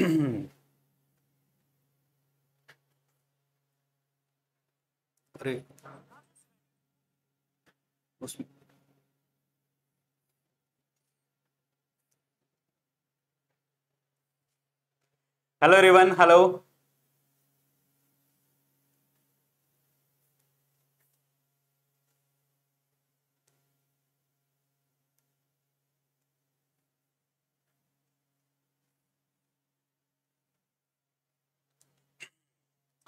अरे उसमें hello everyone hello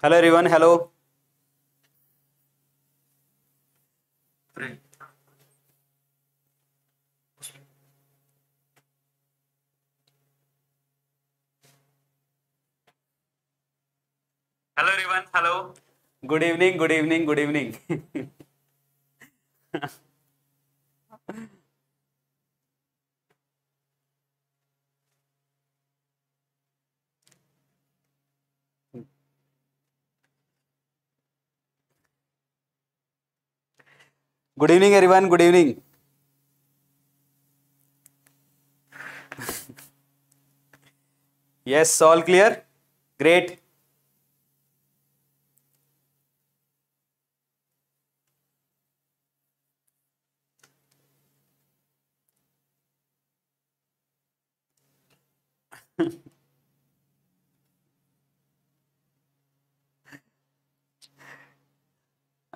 hello everyone hello hello everyone hello good evening good evening good evening good evening everyone good evening yes all clear great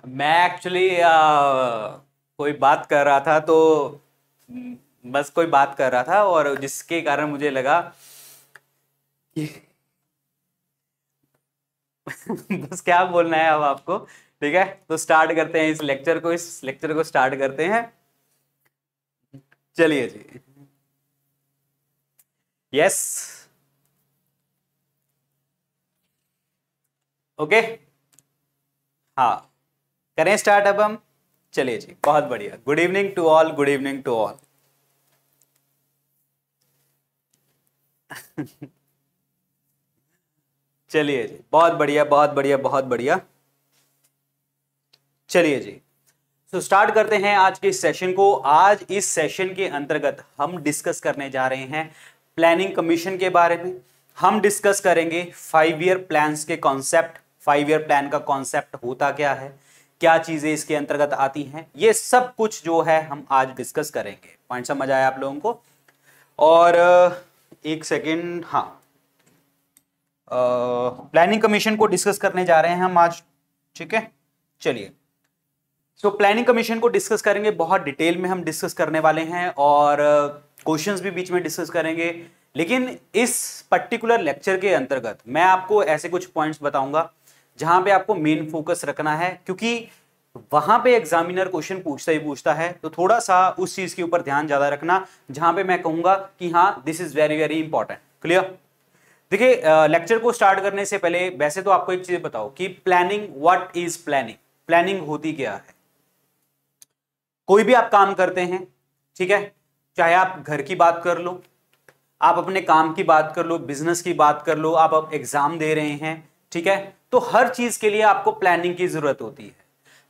मैं actually कोई बात कर रहा था तो बस कोई बात कर रहा था और जिसके कारण मुझे लगा कि बस क्या बोलना है अब आपको ठीक है तो स्टार्ट करते हैं इस लेक्चर को इस लेक्चर को स्टार्ट करते हैं चलिए जी यस ओके हाँ करें स्टार्ट अब हम चलिए जी बहुत बढ़िया good evening to all good evening to all चलिए जी बहुत बढ़िया बहुत बढ़िया बहुत बढ़िया चलिए जी तो स्टार्ट करते हैं आज के सेशन को आज इस सेशन के अंतर्गत हम डिस्कस करने जा रहे हैं प्लानिंग कमीशन के बारे में हम डिस्कस करेंगे फाइव ईयर प्लान्स के कॉन्सेप्ट फाइव ईयर प्लान का कॉन्सेप्ट होता क्या है क्या चीजें इसके अंतर्गत आती हैं ये सब कुछ जो है हम आज डिस्कस करेंगे पॉइंट समझ आया आप लोगों को और एक सेकेंड हाँ प्लानिंग कमीशन को डिस्कस करने जा रहे हैं हम आज ठीक है चलिए सो प्लानिंग कमीशन को डिस्कस करेंगे बहुत डिटेल में हम डिस्कस करने वाले हैं और क्वेश्चंस uh, भी बीच में डिस्कस करेंगे लेकिन इस पर्टिकुलर लेक्चर के अंतर्गत मैं आपको ऐसे कुछ पॉइंट्स बताऊंगा जहां पे आपको मेन फोकस रखना है क्योंकि वहां पे एग्जामिनर क्वेश्चन पूछता ही पूछता है तो थोड़ा सा उस चीज के ऊपर ध्यान ज्यादा रखना जहां पे मैं कहूंगा कि हाँ this is very very important clear देखिए लेक्चर को स्टार्ट करने से पहले वैसे तो आपको एक चीज बताओ कि planning what is planning planning होती क्या है कोई भी आप काम करते हैं ठीक है चाहे आप घर की बात कर लो आप अपने काम की बात कर लो बिजनेस की बात कर लो आप एग्जाम दे रहे हैं ठीक है तो हर चीज के लिए आपको प्लानिंग की जरूरत होती है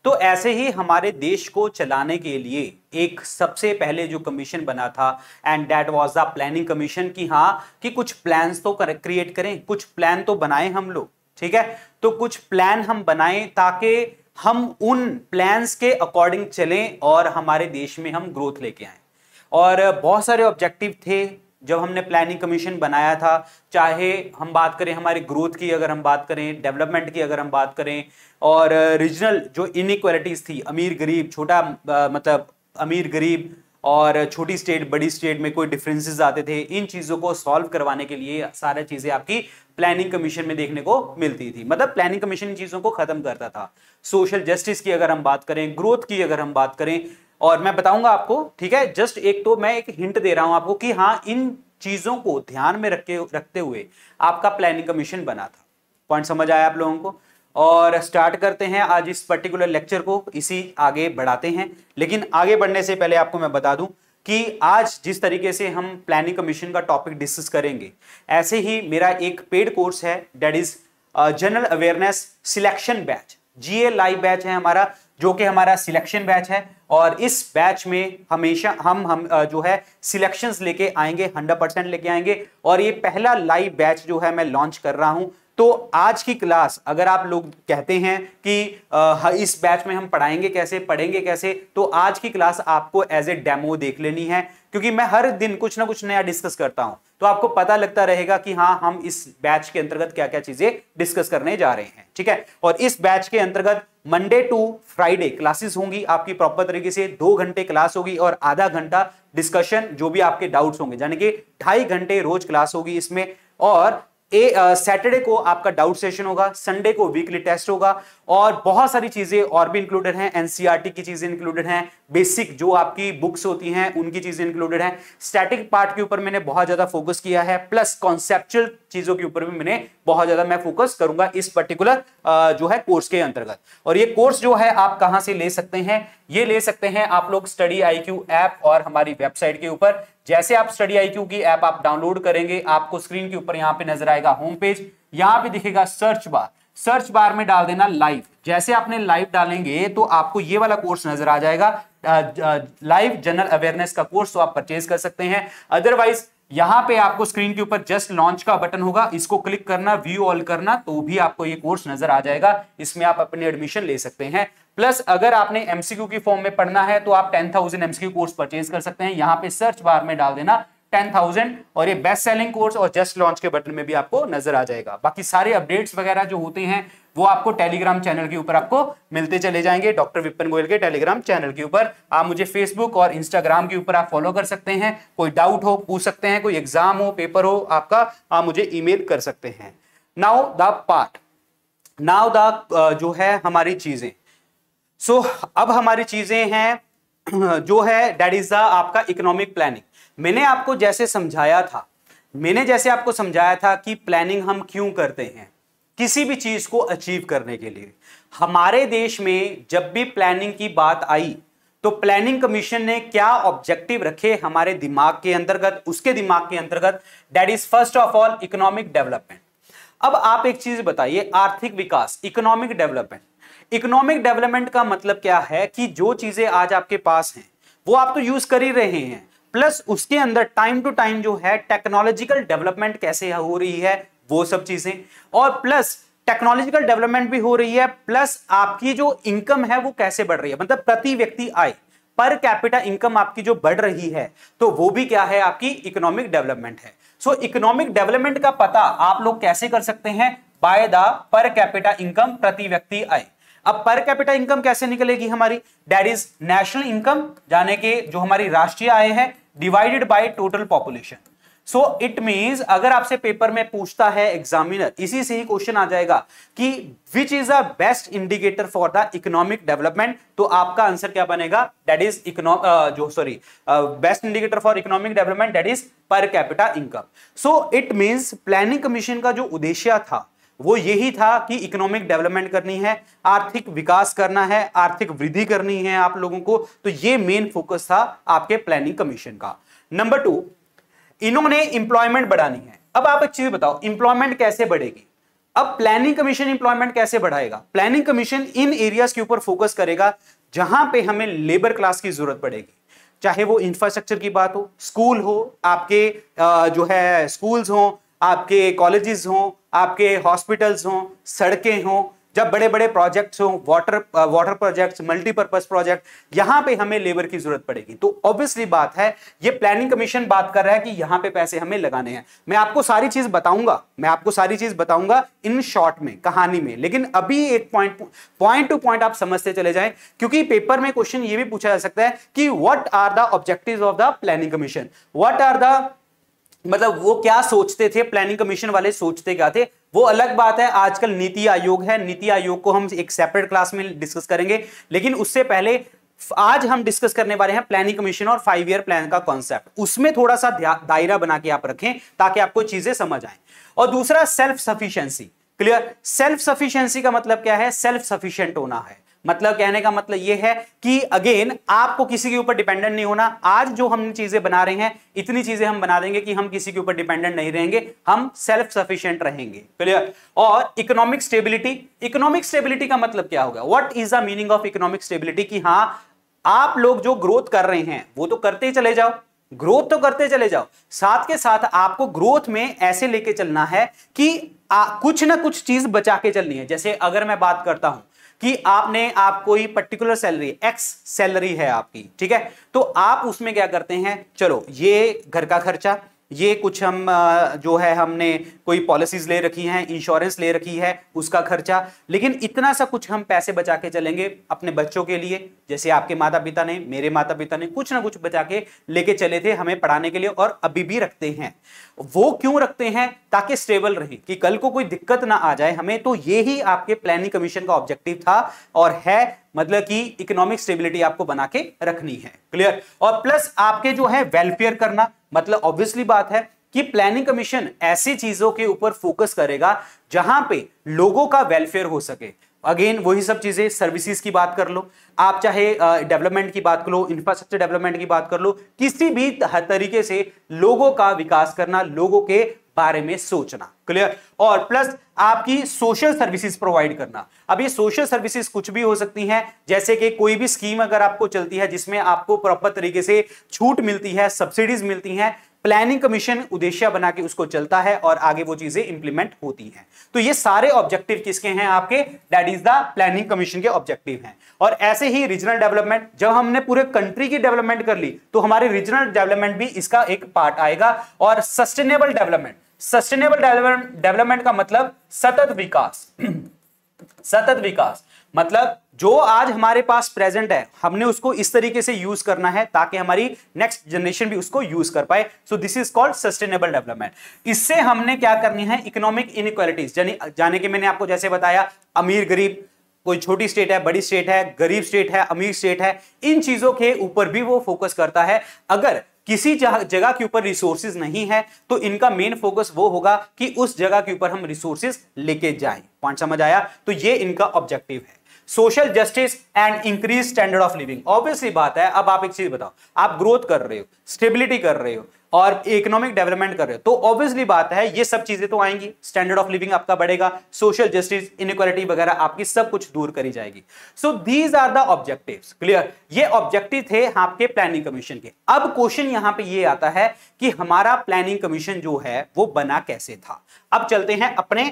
तो ऐसे ही हमारे देश को चलाने के लिए एक सबसे पहले जो कमीशन बना था and that was the planning commission की हाँ कि कुछ प्लान्स तो कर, क्रिएट करें कुछ प्लान तो बनाएं हम लोग ठीक है तो कुछ प्लान हम बनाएं ताकि हम उन प्लान्स के अकॉर्डिंग चलें और हमारे देश में हम ग्रोथ लेके आए और बहुत सारे ऑब्जेक्टिव थे जब हमने प्लानिंग कमीशन बनाया था चाहे हम बात करें हमारे ग्रोथ की अगर हम बात करें डेवलपमेंट की अगर हम बात करें और रीजनल जो इनक्वालिटीज़ थी अमीर गरीब छोटा मतलब अमीर गरीब और छोटी स्टेट बड़ी स्टेट में कोई डिफरेंसेस आते थे इन चीज़ों को सॉल्व करवाने के लिए सारा चीज़ें आपकी प्लानिंग कमीशन में देखने को मिलती थी मतलब प्लानिंग कमीशन इन चीज़ों को ख़त्म करता था सोशल जस्टिस की अगर हम बात करें ग्रोथ की अगर हम बात करें और मैं बताऊंगा आपको ठीक है जस्ट एक तो मैं एक हिंट दे रहा हूं आपको कि हाँ इन चीजों को ध्यान में रखे रखते हुए आपका प्लानिंग कमीशन बना था पॉइंट समझ आया आप लोगों को और स्टार्ट करते हैं आज इस पर्टिकुलर लेक्चर को इसी आगे बढ़ाते हैं लेकिन आगे बढ़ने से पहले आपको मैं बता दूं कि आज जिस तरीके से हम प्लानिंग कमीशन का टॉपिक डिस्कस करेंगे ऐसे ही मेरा एक पेड कोर्स है that is general awareness selection batch G batch है हमारा जो कि हमारा सिलेक्शन बैच है और इस बैच में हमेशा हम हम जो है सिलेक्शंस लेके आएंगे 100 परसेंट लेके आएंगे और ये पहला लाइव बैच जो है मैं लॉन्च कर रहा हूँ तो आज की क्लास अगर आप लोग कहते हैं कि इस बैच में हम पढ़ाएंगे कैसे पढ़ेंगे कैसे तो आज की क्लास आपको एज ए डेमो देख लेनी है क्योंकि मैं हर दिन कुछ ना कुछ नया डिस्कस करता हूं तो आपको पता लगता रहेगा कि हाँ हम इस बैच के अंतर्गत क्या क्या चीजें डिस्कस करने जा रहे हैं ठीक है और इस बैच के अंतर्गत मंडे टू फ्राइडे क्लासेस होंगी आपकी प्रॉपर तरीके से दो घंटे क्लास होगी और आधा घंटा डिस्कशन जो भी आपके डाउट्स होंगे यानी कि ढाई घंटे रोज क्लास होगी इसमें और ए सैटरडे uh, को आपका डाउट सेशन होगा संडे को वीकली टेस्ट होगा और बहुत सारी चीजें और भी इंक्लूडेड हैं एनसीईआरटी e की चीजें इंक्लूडेड हैं बेसिक जो आपकी बुक्स होती हैं उनकी चीजें इंक्लूडेड हैं स्टैटिक पार्ट के ऊपर मैंने बहुत ज्यादा फोकस किया है प्लस कॉन्सेप्चुअल चीजों के ऊपर भी मैंने बहुत ज्यादा मैं फोकस करूंगा इस पर्टिकुलर जो है कोर्स के अंतर्गत और ये कोर्स जो है आप कहां से ले सकते हैं ये ले सकते हैं आप लोग स्टडी आई क्यू ऐप और हमारी वेबसाइट के ऊपर जैसे आप स्टडी आई क्यू की ऐप आप डाउनलोड करेंगे आपको स्क्रीन के ऊपर यहाँ पे नजर आएगा होम पेज यहाँ पे दिखेगा सर्च बार सर्च बार में डाल देना लाइव जैसे आपने लाइव डालेंगे तो आपको ये वाला कोर्स नजर आ जाएगा लाइव जनरल अवेयरनेस का कोर्स तो आप परचेज कर सकते हैं अदरवाइज यहां पे आपको स्क्रीन के ऊपर जस्ट लॉन्च का बटन होगा इसको क्लिक करना व्यू ऑल करना तो भी आपको ये कोर्स नजर आ जाएगा इसमें आप अपने एडमिशन ले सकते हैं प्लस अगर आपने एमसीक्यू की फॉर्म में पढ़ना है तो आप ten thousand MCQ course purchase कर सकते हैं यहां पे सर्च बार में डाल देना टेन थाउजेंड और ये बेस्ट सेलिंग कोर्स और जस्ट लॉन्च के बटन में भी आपको नजर आ जाएगा बाकी सारे अपडेट्स वगैरह जो होते हैं वो आपको टेलीग्राम चैनल के ऊपर आपको मिलते चले जाएंगे डॉक्टर विपिन गोयल के टेलीग्राम चैनल के ऊपर आप मुझे फेसबुक और इंस्टाग्राम के ऊपर आप फॉलो कर सकते हैं कोई डाउट हो पूछ सकते हैं कोई एग्जाम हो पेपर हो आपका आप मुझे ईमेल कर सकते हैं now the part now the जो है हमारी चीजें सो so, अब हमारी चीजें हैं जो है डेट इज द आपका इकोनॉमिक प्लानिंग मैंने आपको जैसे समझाया था मैंने जैसे आपको समझाया था कि प्लानिंग हम क्यों करते हैं किसी भी चीज़ को अचीव करने के लिए हमारे देश में जब भी प्लानिंग की बात आई तो प्लानिंग कमीशन ने क्या ऑब्जेक्टिव रखे हमारे दिमाग के अंतर्गत उसके दिमाग के अंतर्गत that is first of all economic development अब आप एक चीज बताइए आर्थिक विकास इकोनॉमिक डेवलपमेंट इकोनॉमिक डेवलपमेंट का मतलब क्या है कि जो चीजें आज आपके पास हैं वो आप तो यूज कर ही रहे हैं प्लस उसके अंदर टाइम टू टाइम जो है टेक्नोलॉजिकल डेवलपमेंट कैसे हो रही है वो सब चीजें और प्लस टेक्नोलॉजिकल डेवलपमेंट भी हो रही है प्लस आपकी जो इनकम है वो कैसे बढ़ रही है मतलब प्रति व्यक्ति आय पर कैपिटा इनकम आपकी जो बढ़ रही है तो वो भी क्या है आपकी इकोनॉमिक डेवलपमेंट है सो इकोनॉमिक डेवलपमेंट का पता आप लोग कैसे कर सकते हैं by the per capita income प्रति व्यक्ति आय अब पर कैपिटल इनकम कैसे निकलेगी हमारी डेट इज नेशनल इनकम जाने के जो हमारी राष्ट्रीय आय है divided by total population so it means अगर आपसे पेपर में पूछता है एग्जामिनर इसी से ही क्वेश्चन आ जाएगा कि which is a best indicator for the economic development तो आपका आंसर क्या बनेगा डेट इज इकोनॉम जो sorry best indicator for economic development that is per capita income so it means planning commission का जो उद्देश्य था वो यही था कि इकोनॉमिक डेवलपमेंट करनी है आर्थिक विकास करना है आर्थिक वृद्धि करनी है आप लोगों को तो ये मेन फोकस था आपके प्लानिंग कमीशन का नंबर टू इन्होंने इंप्लॉयमेंट बढ़ानी है अब आप एक चीज बताओ इंप्लॉयमेंट कैसे बढ़ेगी अब प्लानिंग कमीशन इंप्लॉयमेंट कैसे बढ़ाएगा प्लानिंग कमीशन इन एरियाज के ऊपर फोकस करेगा जहां पे हमें लेबर क्लास की जरूरत पड़ेगी चाहे वो इंफ्रास्ट्रक्चर की बात हो स्कूल हो आपके जो है स्कूल्स हो आपके कॉलेजेस हों आपके हॉस्पिटल्स हों सड़कें हों जब बड़े बड़े प्रोजेक्ट्स हों water water projects multipurpose project यहाँ पे हमें लेबर की जरूरत पड़ेगी तो ऑब्वियसली बात है ये प्लानिंग कमीशन बात कर रहा है कि यहाँ पे पैसे हमें लगाने हैं मैं आपको सारी चीज बताऊंगा मैं आपको सारी चीज बताऊंगा इन शॉर्ट में कहानी में लेकिन अभी एक पॉइंट पॉइंट टू पॉइंट आप समझते चले जाए क्योंकि पेपर में क्वेश्चन ये भी पूछा जा सकता है कि what are the objective of the planning commission what are the मतलब वो क्या सोचते थे प्लानिंग कमीशन वाले सोचते क्या थे वो अलग बात है आजकल नीति आयोग है नीति आयोग को हम एक सेपरेट क्लास में डिस्कस करेंगे लेकिन उससे पहले आज हम डिस्कस करने वाले हैं प्लानिंग कमीशन और फाइव ईयर प्लान का कॉन्सेप्ट उसमें थोड़ा सा दायरा बना के आप रखें ताकि आपको चीजें समझ आए और दूसरा self sufficiency clear self sufficiency का मतलब क्या है सेल्फ सफिशियंट होना है मतलब कहने का मतलब यह है कि अगेन आपको किसी के ऊपर डिपेंडेंट नहीं होना आज जो हम चीजें बना रहे हैं इतनी चीजें हम बना देंगे कि हम किसी के ऊपर डिपेंडेंट नहीं रहेंगे हम सेल्फ सफिशियंट रहेंगे क्लियर और इकोनॉमिक स्टेबिलिटी इकोनॉमिक स्टेबिलिटी का मतलब क्या होगा what is the meaning of economic stability की हाँ आप लोग जो ग्रोथ कर रहे हैं वो तो करते ही चले जाओ ग्रोथ तो करते चले जाओ साथ के साथ आपको ग्रोथ में ऐसे लेके चलना है कि आ, कुछ ना कुछ चीज बचा के चलनी है जैसे अगर मैं बात करता हूं कि आपने आपको कोई पर्टिकुलर सैलरी एक्स सैलरी है आपकी ठीक है तो आप उसमें क्या करते हैं चलो ये घर का खर्चा ये कुछ हम जो है हमने कोई पॉलिसीज ले रखी हैं इंश्योरेंस ले रखी है उसका खर्चा लेकिन इतना सा कुछ हम पैसे बचा के चलेंगे अपने बच्चों के लिए जैसे आपके माता पिता ने मेरे माता पिता ने कुछ ना कुछ बचा के लेके चले थे हमें पढ़ाने के लिए और अभी भी रखते हैं वो क्यों रखते हैं ताकि स्टेबल रहे कि कल को कोई दिक्कत ना आ जाए हमें तो ये ही आपके प्लानिंग कमीशन का ऑब्जेक्टिव था और है मतलब कि इकोनॉमिक स्टेबिलिटी आपको बना के रखनी है क्लियर और प्लस आपके जो है वेलफेयर करना मतलब ऑब्वियसली बात है कि प्लानिंग कमीशन ऐसी चीजों के ऊपर फोकस करेगा जहां पे लोगों का वेलफेयर हो सके अगेन वही सब चीज़ें सर्विसेज की बात कर लो आप चाहे डेवलपमेंट की बात कर लो इंफ्रास्ट्रक्चर डेवलपमेंट की बात कर लो किसी भी तरीके से लोगों का विकास करना लोगों के बारे में सोचना क्लियर और प्लस आपकी सोशल सर्विसेज प्रोवाइड करना अब ये सोशल सर्विसेज कुछ भी हो सकती हैं जैसे कि कोई भी स्कीम अगर आपको चलती है जिसमें आपको प्रॉपर तरीके से छूट मिलती है सब्सिडीज मिलती हैं प्लानिंग कमीशन उद्देश्य बना के उसको चलता है और आगे वो चीजें इंप्लीमेंट होती हैं तो ये सारे ऑब्जेक्टिव किसके हैं आपके that is the planning commission के ऑब्जेक्टिव हैं और ऐसे ही रीजनल डेवलपमेंट जब हमने पूरे कंट्री की डेवलपमेंट कर ली तो हमारे रीजनल डेवलपमेंट भी इसका एक पार्ट आएगा और सस्टेनेबल डेवलपमेंट सस्टेनेबल डेवलपमेंट का मतलब सतत विकास सतत विकास मतलब जो आज हमारे पास प्रेजेंट है हमने उसको इस तरीके से यूज करना है ताकि हमारी नेक्स्ट जनरेशन भी उसको यूज कर पाए so this is called sustainable development इससे हमने क्या करनी है इकोनॉमिक इनक्वालिटीज जाने के मैंने आपको जैसे बताया अमीर गरीब कोई छोटी स्टेट है बड़ी स्टेट है गरीब स्टेट है अमीर स्टेट है इन चीजों के ऊपर भी वो फोकस करता है अगर किसी जगह के ऊपर रिसोर्सेज नहीं है तो इनका मेन फोकस वो होगा कि उस जगह के ऊपर हम रिसोर्सेज लेके जाएं पॉइंट समझ आया तो ये इनका ऑब्जेक्टिव है social justice and increase standard of living obviously बात है अब आप एक चीज बताओ आप ग्रोथ कर रहे हो स्टेबिलिटी कर रहे हो और इकोनॉमिक डेवलपमेंट कर रहे हो तो ऑब्वियसली बात है ये सब चीजें तो आएंगी स्टैंडर्ड ऑफ लिविंग आपका बढ़ेगा सोशल जस्टिस इनक्वालिटी वगैरह आपकी सब कुछ दूर करी जाएगी so these are the objective clear ये ऑब्जेक्टिव थे आपके प्लानिंग कमीशन के अब क्वेश्चन यहां पर यह आता है कि हमारा प्लानिंग कमीशन जो है वो बना कैसे था अब चलते हैं अपने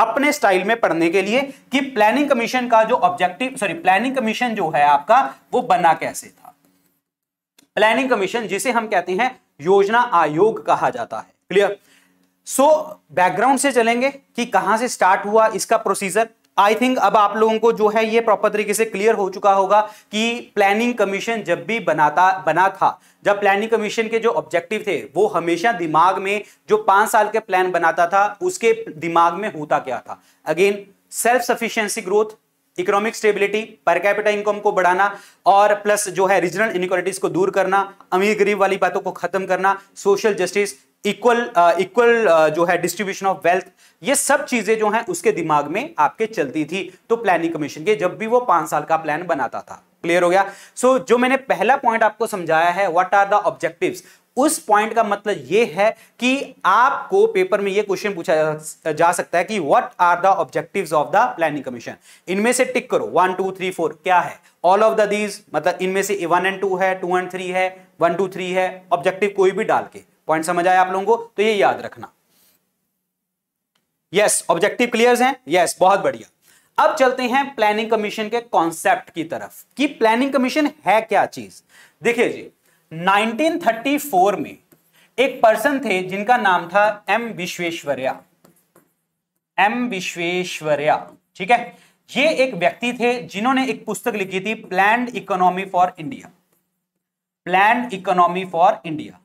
अपने स्टाइल में पढ़ने के लिए कि प्लानिंग कमीशन का जो ऑब्जेक्टिव सॉरी प्लानिंग कमीशन जो है आपका वो बना कैसे था प्लानिंग कमीशन जिसे हम कहते हैं योजना आयोग कहा जाता है क्लियर सो बैकग्राउंड से चलेंगे कि कहां से स्टार्ट हुआ इसका प्रोसीजर आई थिंक अब आप लोगों को जो है ये प्रॉपर तरीके से क्लियर हो चुका होगा कि प्लानिंग कमीशन जब भी बनाता बना था जब प्लानिंग कमीशन के जो ऑब्जेक्टिव थे वो हमेशा दिमाग में जो पांच साल के प्लान बनाता था उसके दिमाग में होता क्या था again self sufficiency growth economic stability per capital income को बढ़ाना और प्लस जो है रीजनल इनिक्वालिटीज को दूर करना अमीर गरीब वाली बातों को खत्म करना सोशल जस्टिस इक्वल इक्वल जो है डिस्ट्रीब्यूशन ऑफ वेल्थ ये सब चीजें जो है उसके दिमाग में आपके चलती थी तो प्लानिंग कमीशन के जब भी वो पांच साल का प्लान बनाता था क्लियर हो गया सो so, जो मैंने पहला पॉइंट आपको समझाया है व्हाट आर द ऑब्जेक्टिव्स उस पॉइंट का मतलब यह है कि आपको पेपर में यह क्वेश्चन पूछा जा सकता है कि what are the objectives of the planning commission इनमें से टिक करो वन टू थ्री फोर क्या है ऑल ऑफ द दीज मतलब इनमें से वन एंड टू है टू एंड थ्री है वन टू थ्री है ऑब्जेक्टिव कोई भी डाल के पॉइंट समझ आया आप लोगों को तो ये याद रखना यस ऑब्जेक्टिव क्लियर हैं यस बहुत बढ़िया अब चलते हैं प्लानिंग कमीशन के कॉन्सेप्ट की तरफ कि प्लानिंग कमीशन है क्या चीज देखिए जी 1934 में एक पर्सन थे जिनका नाम था एम विश्वेश्वरिया एम विश्वेश्वरिया ठीक है ये एक व्यक्ति थे जिन्होंने एक पुस्तक लिखी थी planned economy for India planned economy for India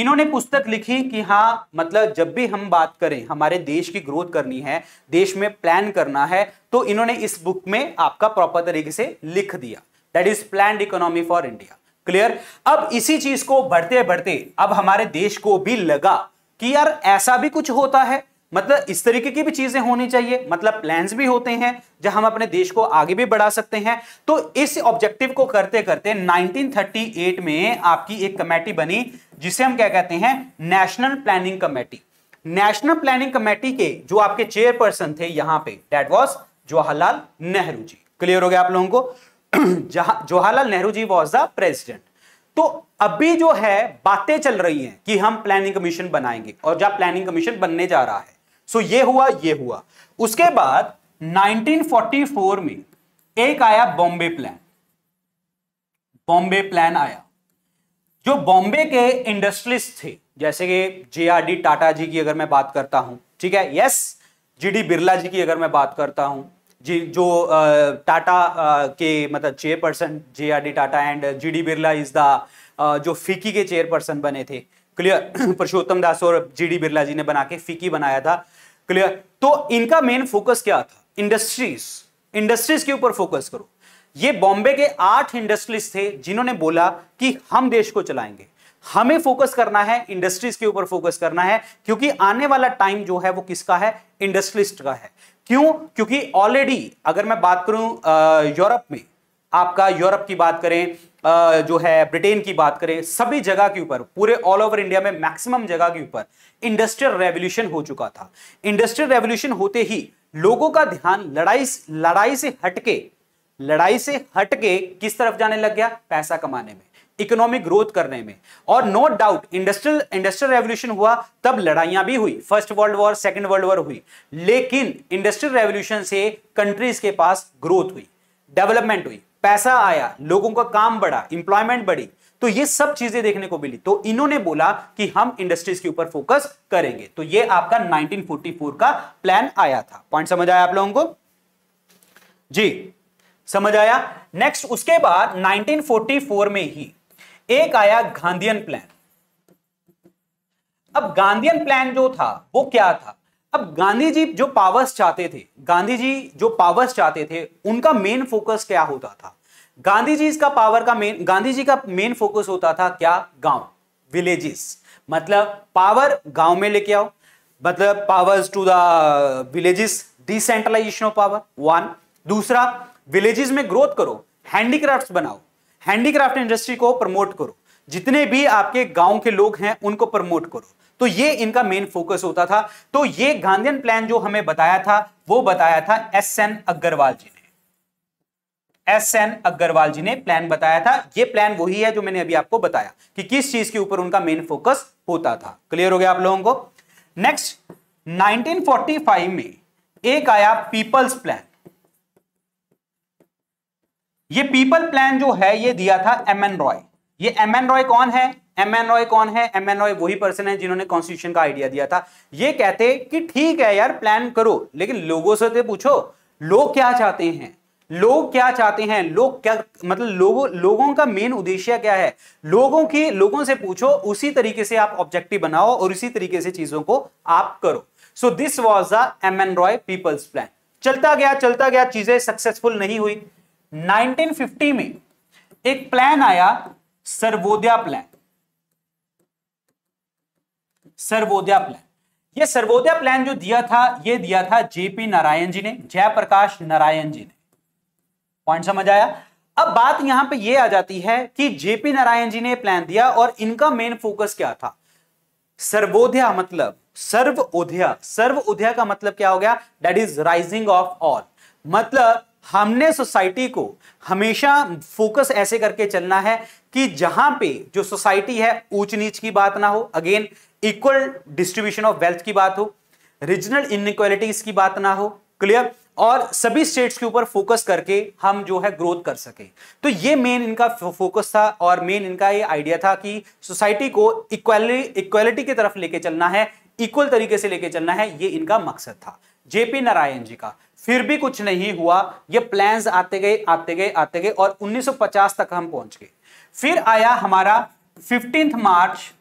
इन्होंने पुस्तक लिखी कि हाँ मतलब जब भी हम बात करें हमारे देश की ग्रोथ करनी है देश में प्लान करना है तो इन्होंने इस बुक में आपका प्रॉपर तरीके से लिख दिया that is plan economy for India clear अब इसी चीज को बढ़ते बढ़ते अब हमारे देश को भी लगा कि यार ऐसा भी कुछ होता है मतलब इस तरीके की भी चीजें होनी चाहिए मतलब प्लान्स भी होते हैं जहां हम अपने देश को आगे भी बढ़ा सकते हैं तो इस ऑब्जेक्टिव को करते करते 1938 में आपकी एक कमेटी बनी जिसे हम क्या कहते हैं national planning committee national planning committee के जो आपके चेयरपर्सन थे यहां पे that was Jawaharlal Nehru ji clear हो गया आप लोगों को Jawaharlal Nehru ji was the president तो अभी जो है बातें चल रही हैं कि हम प्लानिंग कमीशन बनाएंगे और जब प्लानिंग कमीशन बनने जा रहा है सो ये हुआ ये हुआ उसके बाद 1944 में एक आया बॉम्बे प्लान बॉम्बे प्लान आया जो बॉम्बे के इंडस्ट्रिस्ट थे जैसे कि जेआरडी टाटा जी की अगर मैं बात करता हूं ठीक है यस जीडी बिरला जी की अगर मैं बात करता हूं जी जो टाटा के मतलब chairperson J R D Tata and G D Birla is the जो फिकी के चेयरपर्सन बने थे क्लियर पुरुषोत्तम दास और जी डी बिरला जी ने बना के फिकी बनाया था क्लियर तो इनका मेन फोकस क्या था इंडस्ट्रीज इंडस्ट्रीज के ऊपर फोकस करो ये बॉम्बे के आठ इंडस्ट्रीज थे जिन्होंने बोला कि हम देश को चलाएंगे हमें फोकस करना है इंडस्ट्रीज के ऊपर फोकस करना है क्योंकि आने वाला टाइम जो है वो किसका है इंडस्ट्रिस्ट का है क्यों क्योंकि ऑलरेडी अगर मैं बात करूं यूरोप में आपका यूरोप की बात करें आ, जो है ब्रिटेन की बात करें सभी जगह के ऊपर पूरे ऑल ओवर इंडिया में मैक्सिमम जगह के ऊपर इंडस्ट्रियल रेवोल्यूशन हो चुका था इंडस्ट्रियल रेवोल्यूशन होते ही लोगों का ध्यान लड़ाई लड़ाई से हटके लड़ाई से हटके किस तरफ जाने लग गया पैसा कमाने में इकोनॉमिक ग्रोथ करने में और no doubt industrial industrial revolution हुआ तब लड़ाइयां भी हुई first world war second world war हुई लेकिन इंडस्ट्रियल रेवोल्यूशन से कंट्रीज के पास ग्रोथ हुई डेवलपमेंट हुई पैसा आया लोगों का काम बढ़ा इंप्लॉयमेंट बढ़ी तो ये सब चीजें देखने को मिली तो इन्होंने बोला कि हम इंडस्ट्रीज के ऊपर फोकस करेंगे तो ये आपका 1944 का प्लान आया था पॉइंट समझ आया आप लोगों को जी समझ आया नेक्स्ट उसके बाद 1944 में ही एक आया गांधीयन प्लान अब गांधीयन प्लान जो था वो क्या था अब गांधी जी जो पावर्स चाहते थे गांधी जी जो पावर्स चाहते थे उनका मेन फोकस क्या होता था गांधी जी इसका पावर का मेन गांधी जी का मेन फोकस होता था क्या गांव विलेजेस मतलब पावर गांव में लेके आओ मतलब powers to the villages decentralization of power one दूसरा विलेजेस में ग्रोथ करो हैंडीक्राफ्ट बनाओ हैंडीक्राफ्ट इंडस्ट्री को प्रमोट करो जितने भी आपके गांव के लोग हैं उनको प्रमोट करो तो ये इनका मेन फोकस होता था तो ये गांधीन प्लान जो हमें बताया था वो बताया था एस एन अग्रवाल जी ने एस एन अग्रवाल जी ने प्लान बताया था ये प्लान वही है जो मैंने अभी आपको बताया कि किस चीज के ऊपर उनका मेन फोकस होता था क्लियर हो गया आप लोगों को नेक्स्ट 1945 में एक आया पीपल्स प्लान ये पीपल प्लान जो है ये दिया था एम एन रॉय ये एम एन रॉय कौन है एम एन रॉय कौन है एम एन रॉय वही पर्सन है जिन्होंने कॉन्स्टिट्यूशन का आइडिया दिया था ये कहते कि ठीक है यार प्लान करो लेकिन लोगों से तो पूछो लोग क्या चाहते हैं लोग क्या चाहते हैं लोग क्या मतलब लोगों लोगों का मेन उद्देश्य क्या है लोगों की लोगों से पूछो उसी तरीके से आप ऑब्जेक्टिव बनाओ और उसी तरीके से चीजों को आप करो so this was the M N Roy people's plan चलता गया चलता गया चीजें सक्सेसफुल नहीं हुई 1950 में एक प्लान आया सर्वोदया प्लान सर्वोदया प्लान ये सर्वोदया प्लान जो दिया था ये दिया था जेपी नारायण जी ने जयप्रकाश नारायण जी ने पॉइंट समझ आया अब बात यहां पे ये आ जाती है कि जेपी नारायण जी ने प्लान दिया और इनका मेन फोकस क्या था सर्वोदया मतलब सर्व सर्वोध्या का मतलब क्या हो गया that is rising of all मतलब हमने सोसाइटी को हमेशा फोकस ऐसे करके चलना है कि जहां पे जो सोसाइटी है ऊंच नीच की बात ना हो again equal distribution of wealth की बात हो रीजनल इनक्वालिटीज की बात ना हो क्लियर और सभी स्टेट्स के ऊपर फोकस करके हम जो है ग्रोथ कर सकें तो ये मेन इनका फोकस था और मेन इनका ये आइडिया था कि सोसाइटी को इक्वालिटी इक्वालिटी की तरफ लेके चलना है इक्वल तरीके से लेके चलना है ये इनका मकसद था जेपी नारायण जी का फिर भी कुछ नहीं हुआ ये प्लान्स आते गए आते गए आते गए और 1950 तक हम पहुंच गए फिर आया हमारा फिफ्टीन मार्च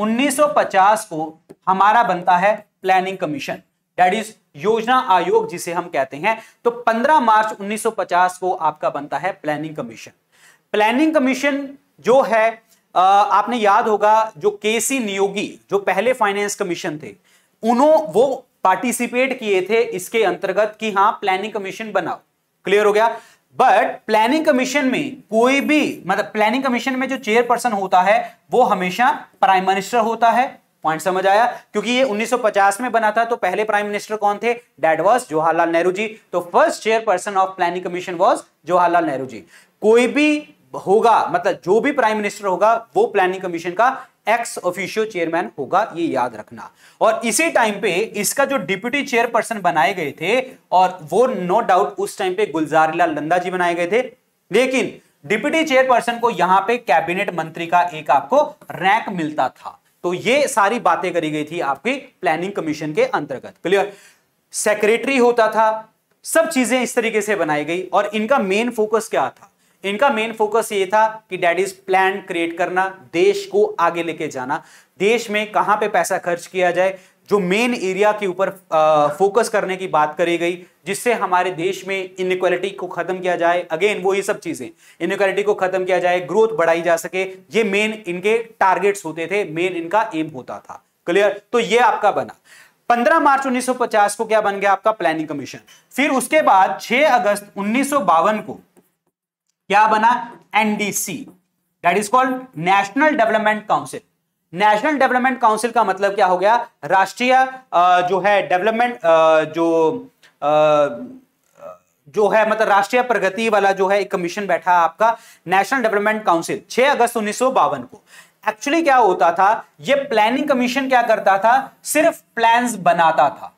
1950 को हमारा बनता है प्लानिंग कमीशन डेट इज योजना आयोग जिसे हम कहते हैं तो 15 मार्च 1950 को आपका बनता है प्लानिंग कमीशन प्लानिंग कमीशन जो है आपने याद होगा जो केसी नियोगी जो पहले फाइनेंस कमीशन थे उन्हों वो पार्टिसिपेट किए थे इसके अंतर्गत कि हाँ प्लानिंग कमीशन बनाओ क्लियर हो गया बट प्लानिंग कमीशन में कोई भी मतलब प्लानिंग कमीशन में जो चेयरपर्सन होता है वो हमेशा प्राइम मिनिस्टर होता है पॉइंट समझ आया क्योंकि ये 1950 में बना था तो पहले प्राइम मिनिस्टर कौन थे डैट वॉज जवाहरलाल नेहरू जी तो first chairperson of planning commission was Jawaharlal Nehru ji कोई भी होगा मतलब जो भी प्राइम मिनिस्टर होगा वो प्लानिंग कमीशन का एक्स ऑफिशियो चेयरमैन होगा ये याद रखना और इसी टाइम पे इसका जो डिप्यूटी चेयरपर्सन बनाए गए थे और वो नो डाउट उस टाइम पे गुलजारीलाल नंदा जी बनाए गए थे लेकिन डिप्यूटी चेयरपर्सन को यहां पे कैबिनेट मंत्री का एक आपको रैंक मिलता था तो ये सारी बातें करी गई थी आपकी प्लानिंग कमीशन के अंतर्गत क्लियर सेक्रेटरी होता था सब चीजें इस तरीके से बनाई गई और इनका मेन फोकस क्या था इनका मेन फोकस ये था कि डैडीज प्लान क्रिएट करना देश को आगे लेके जाना देश में कहाँ पे पैसा खर्च किया जाए जो मेन एरिया के ऊपर फोकस करने की बात करी गई जिससे हमारे देश में इनक्वालिटी को खत्म किया जाए अगेन वो ये सब चीजें इनक्वालिटी को खत्म किया जाए ग्रोथ बढ़ाई जा सके ये मेन इनके टारगेट्स होते थे मेन इनका एम होता था क्लियर तो ये आपका बना 15 मार्च 1950 को क्या बन गया आपका प्लानिंग कमीशन फिर उसके बाद 6 अगस्त उन्नीस को क्या बना NDC that is called national development council national development council का मतलब क्या हो गया राष्ट्रीय जो है डेवलपमेंट जो जो है मतलब राष्ट्रीय प्रगति वाला जो है एक कमीशन बैठा आपका नेशनल डेवलपमेंट काउंसिल 6 अगस्त उन्नीस को एक्चुअली क्या होता था ये प्लानिंग कमीशन क्या करता था सिर्फ प्लान्स बनाता था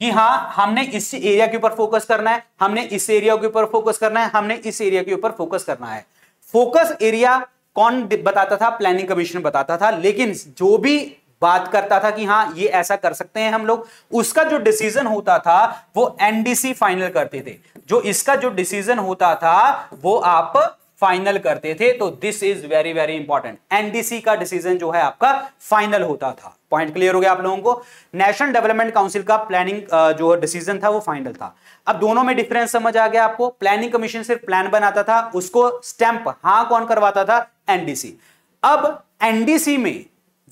कि हाँ हमने इस एरिया के ऊपर फोकस करना है हमने इस एरिया के ऊपर फोकस करना है हमने इस एरिया के ऊपर फोकस करना है फोकस एरिया कौन बताता था प्लानिंग कमीशन बताता था लेकिन जो भी बात करता था कि हाँ ये ऐसा कर सकते हैं हम लोग उसका जो डिसीजन होता था वो एनडीसी फाइनल करते थे जो इसका जो डिसीजन होता था वो आप फाइनल करते थे तो this is very very important NDC का डिसीजन जो है आपका फाइनल होता था पॉइंट क्लियर हो गया आप लोगों को नेशनल डेवलपमेंट काउंसिल का प्लानिंग जो डिसीजन था वो फाइनल था अब दोनों में डिफरेंस समझ आ गया आपको प्लानिंग कमीशन सिर्फ प्लान बनाता था उसको स्टैंप हाँ कौन करवाता था एनडीसी अब एनडीसी में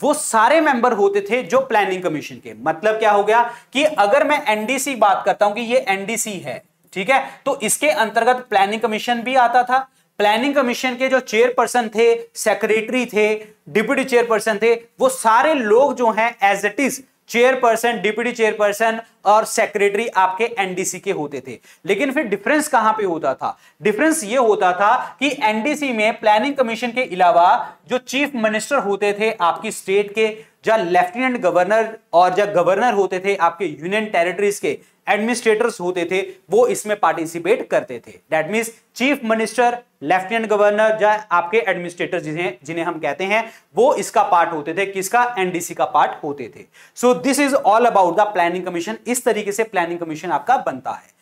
वो सारे मेंबर होते थे जो प्लानिंग कमीशन के मतलब क्या हो गया कि अगर मैं एनडीसी बात करता हूं कि ये एनडीसी है ठीक है तो इसके अंतर्गत प्लानिंग कमीशन भी आता था प्लानिंग कमीशन के जो चेयरपर्सन थे सेक्रेटरी थे डिप्यूटी चेयरपर्सन थे वो सारे लोग जो हैं as it is chairperson deputy chairperson और सेक्रेटरी आपके एनडीसी के होते थे लेकिन फिर डिफरेंस कहां पे होता था डिफरेंस ये होता था कि एनडीसी में प्लानिंग कमीशन के अलावा जो चीफ मिनिस्टर होते थे आपकी स्टेट के या लेफ्टिनेंट गवर्नर और जब गवर्नर होते थे आपके यूनियन टेरिटरीज के एडमिनिस्ट्रेटर्स होते थे वो इसमें पार्टिसिपेट करते थे that means chief minister lieutenant governor या आपके एडमिनिस्ट्रेटर जिन्हें जिन्हें हम कहते हैं वो इसका पार्ट होते थे किसका एनडीसी का पार्ट होते थे so this is all about the planning commission इस तरीके से प्लानिंग कमीशन आपका बनता है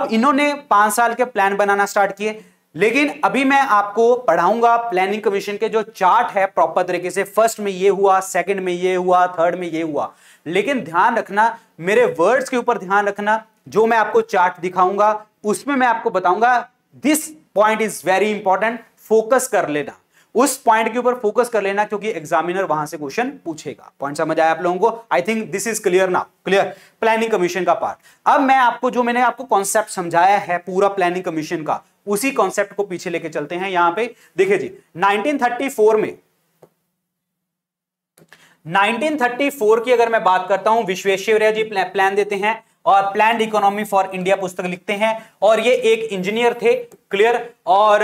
अब इन्होंने पांच साल के प्लान बनाना स्टार्ट किए लेकिन अभी मैं आपको पढ़ाऊंगा प्लानिंग कमीशन के जो चार्ट है प्रॉपर तरीके से फर्स्ट में ये हुआ सेकंड में ये हुआ थर्ड में ये हुआ लेकिन ध्यान रखना मेरे वर्ड्स के ऊपर ध्यान रखना जो मैं आपको चार्ट दिखाऊंगा उसमें मैं आपको बताऊंगा this point is very important focus कर लेना उस पॉइंट के ऊपर फोकस कर लेना क्योंकि एग्जामिनर वहां से क्वेश्चन पूछेगा पॉइंट समझ आया आप लोगों को I think this is clear now clear planning commission का पार्ट अब मैं आपको जो मैंने आपको कॉन्सेप्ट समझाया है पूरा प्लानिंग कमीशन का उसी कॉन्सेप्ट को पीछे लेके चलते हैं यहां पे देखिए जी 1934 में 1934 की अगर मैं बात करता हूं विश्वेश्वर जी प्लान देते हैं और प्लान इकोनॉमी फॉर इंडिया पुस्तक लिखते हैं और ये एक इंजीनियर थे क्लियर और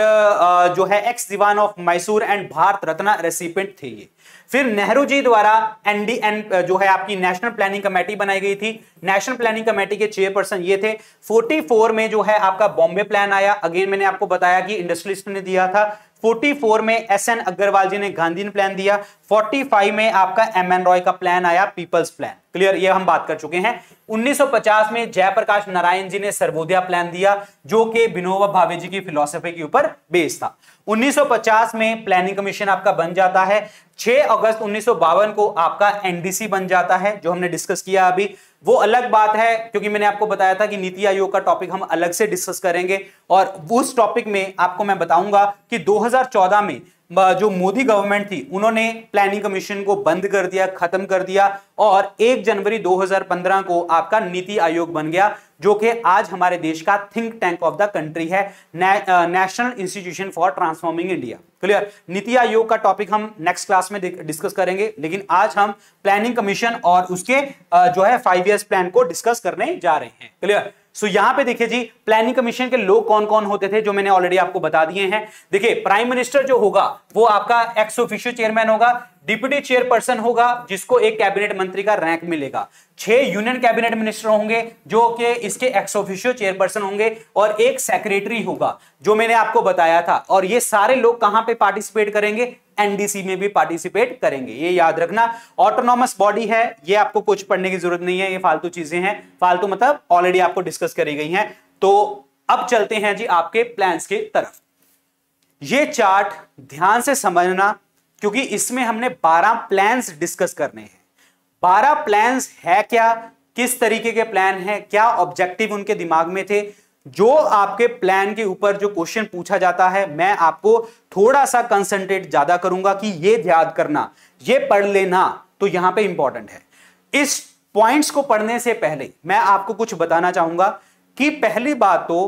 जो है ex Dewan of Mysore and Bharat Ratna recipient थे ये फिर नेहरू जी द्वारा एनडीएन जो है आपकी नेशनल प्लानिंग कमेटी बनाई गई थी नेशनल प्लानिंग कमेटी के चेयरपर्सन ये थे 44 में जो है आपका बॉम्बे प्लान आया अगेन मैंने आपको बताया कि इंडस्ट्रियलिस्ट ने दिया था 44 में एस एन अग्रवाल जी ने गांधी प्लान दिया 45 में आपका एम एन रॉय का प्लान आया पीपल्स प्लान क्लियर ये हम बात कर चुके हैं 1950 में जयप्रकाश नारायण जी ने सर्वोदया प्लान दिया जो कि विनोबा भावे जी की फिलोसफी के ऊपर बेस था 1950 में प्लानिंग कमीशन आपका बन जाता है 6 अगस्त उन्नीस को आपका एनडीसी बन जाता है जो हमने डिस्कस किया अभी वो अलग बात है क्योंकि मैंने आपको बताया था कि नीति आयोग का टॉपिक हम अलग से डिस्कस करेंगे और उस टॉपिक में आपको मैं बताऊंगा कि 2014 में जो मोदी गवर्नमेंट थी उन्होंने प्लानिंग कमीशन को बंद कर दिया खत्म कर दिया और 1 जनवरी 2015 को आपका नीति आयोग बन गया जो कि आज हमारे देश का think tank of the country है national institution for transforming India clear NITI Aayog का टॉपिक हम नेक्स्ट क्लास में डिस्कस करेंगे लेकिन आज हम प्लानिंग कमीशन और उसके uh, जो है फाइव ईयर्स प्लान को डिस्कस करने जा रहे हैं क्लियर सो यहां पे देखिए जी प्लानिंग कमीशन के लोग कौन कौन होते थे जो मैंने ऑलरेडी आपको बता दिए हैं देखिए प्राइम मिनिस्टर जो होगा वो आपका एक्स ऑफिशियल चेयरमैन होगा डिप्यूटी चेयरपर्सन होगा जिसको एक कैबिनेट मंत्री का रैंक मिलेगा छह यूनियन कैबिनेट मिनिस्टर होंगे जो कि इसके एक्स ऑफिशियल चेयरपर्सन होंगे और एक सेक्रेटरी होगा जो मैंने आपको बताया था और ये सारे लोग कहां पे पार्टिसिपेट करेंगे एनडीसी में भी पार्टिसिपेट करेंगे ये याद रखना ऑटोनॉमस बॉडी है ये आपको कुछ पढ़ने की जरूरत नहीं है ये फालतू चीजें हैं फालतू मतलब ऑलरेडी आपको डिस्कस करी गई हैं तो अब चलते हैं जी आपके प्लान्स के तरफ ये चार्ट ध्यान से समझना क्योंकि इसमें हमने बारह प्लान डिस्कस करने हैं बारह प्लान है क्या किस तरीके के प्लान है क्या ऑब्जेक्टिव उनके दिमाग में थे जो आपके प्लान के ऊपर जो क्वेश्चन पूछा जाता है मैं आपको थोड़ा सा कंसंट्रेट ज्यादा करूंगा कि ये याद करना ये पढ़ लेना तो यहां पे इंपॉर्टेंट है इस पॉइंट्स को पढ़ने से पहले मैं आपको कुछ बताना चाहूंगा कि पहली बात तो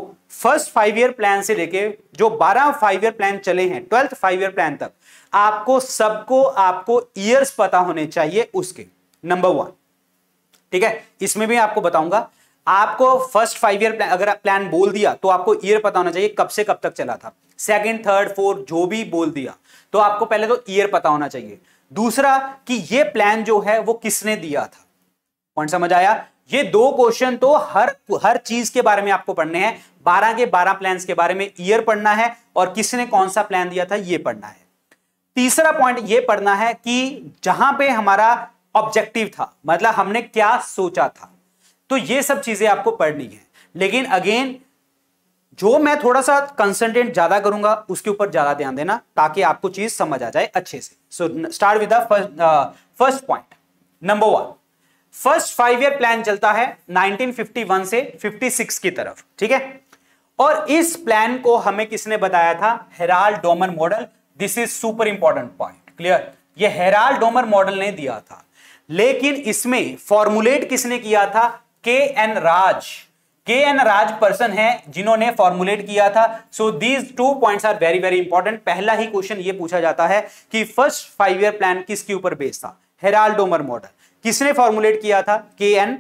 फर्स्ट फाइव ईयर प्लान से लेके जो बारह फाइव ईयर प्लान चले हैं ट्वेल्थ फाइव ईयर प्लान तक आपको सबको आपको ईयर्स पता होने चाहिए उसके नंबर वन ठीक है इसमें भी आपको बताऊंगा आपको फर्स्ट फाइव ईयर अगर प्लान बोल दिया तो आपको ईयर पता होना चाहिए कब से कब तक चला था सेकंड थर्ड फोर्थ जो भी बोल दिया तो आपको पहले तो ईयर पता होना चाहिए दूसरा कि ये प्लान जो है वो किसने दिया था पॉइंट समझ आया ये दो क्वेश्चन तो हर हर चीज के बारे में आपको पढ़ने हैं बारह के बारह प्लान के बारे में ईयर पढ़ना है और किसने कौन सा प्लान दिया था ये पढ़ना है तीसरा पॉइंट ये पढ़ना है कि जहां पे हमारा ऑब्जेक्टिव था मतलब हमने क्या सोचा था तो ये सब चीजें आपको पढ़नी है लेकिन अगेन जो मैं थोड़ा सा कंसंटेंट ज्यादा करूंगा उसके ऊपर ज्यादा ध्यान देना ताकि आपको चीज समझ आ जाए अच्छे से so start with first point number one first five year plan चलता है 1951 से 56 की तरफ ठीक है और इस प्लान को हमें किसने बताया था Harrod Domar model this is super important point clear ये हेराल डोमर मॉडल ने दिया था लेकिन इसमें फॉर्मुलेट किसने किया था के एन राज के एन राज पर्सन है जिन्होंने फॉर्मुलेट किया था so these two points are very very important पहला ही क्वेश्चन ये पूछा जाता है कि फर्स्ट फाइव ईयर प्लान किसके ऊपर बेस्ड था हेराल्डोमर मॉडल किसने फॉर्मुलेट किया था के एन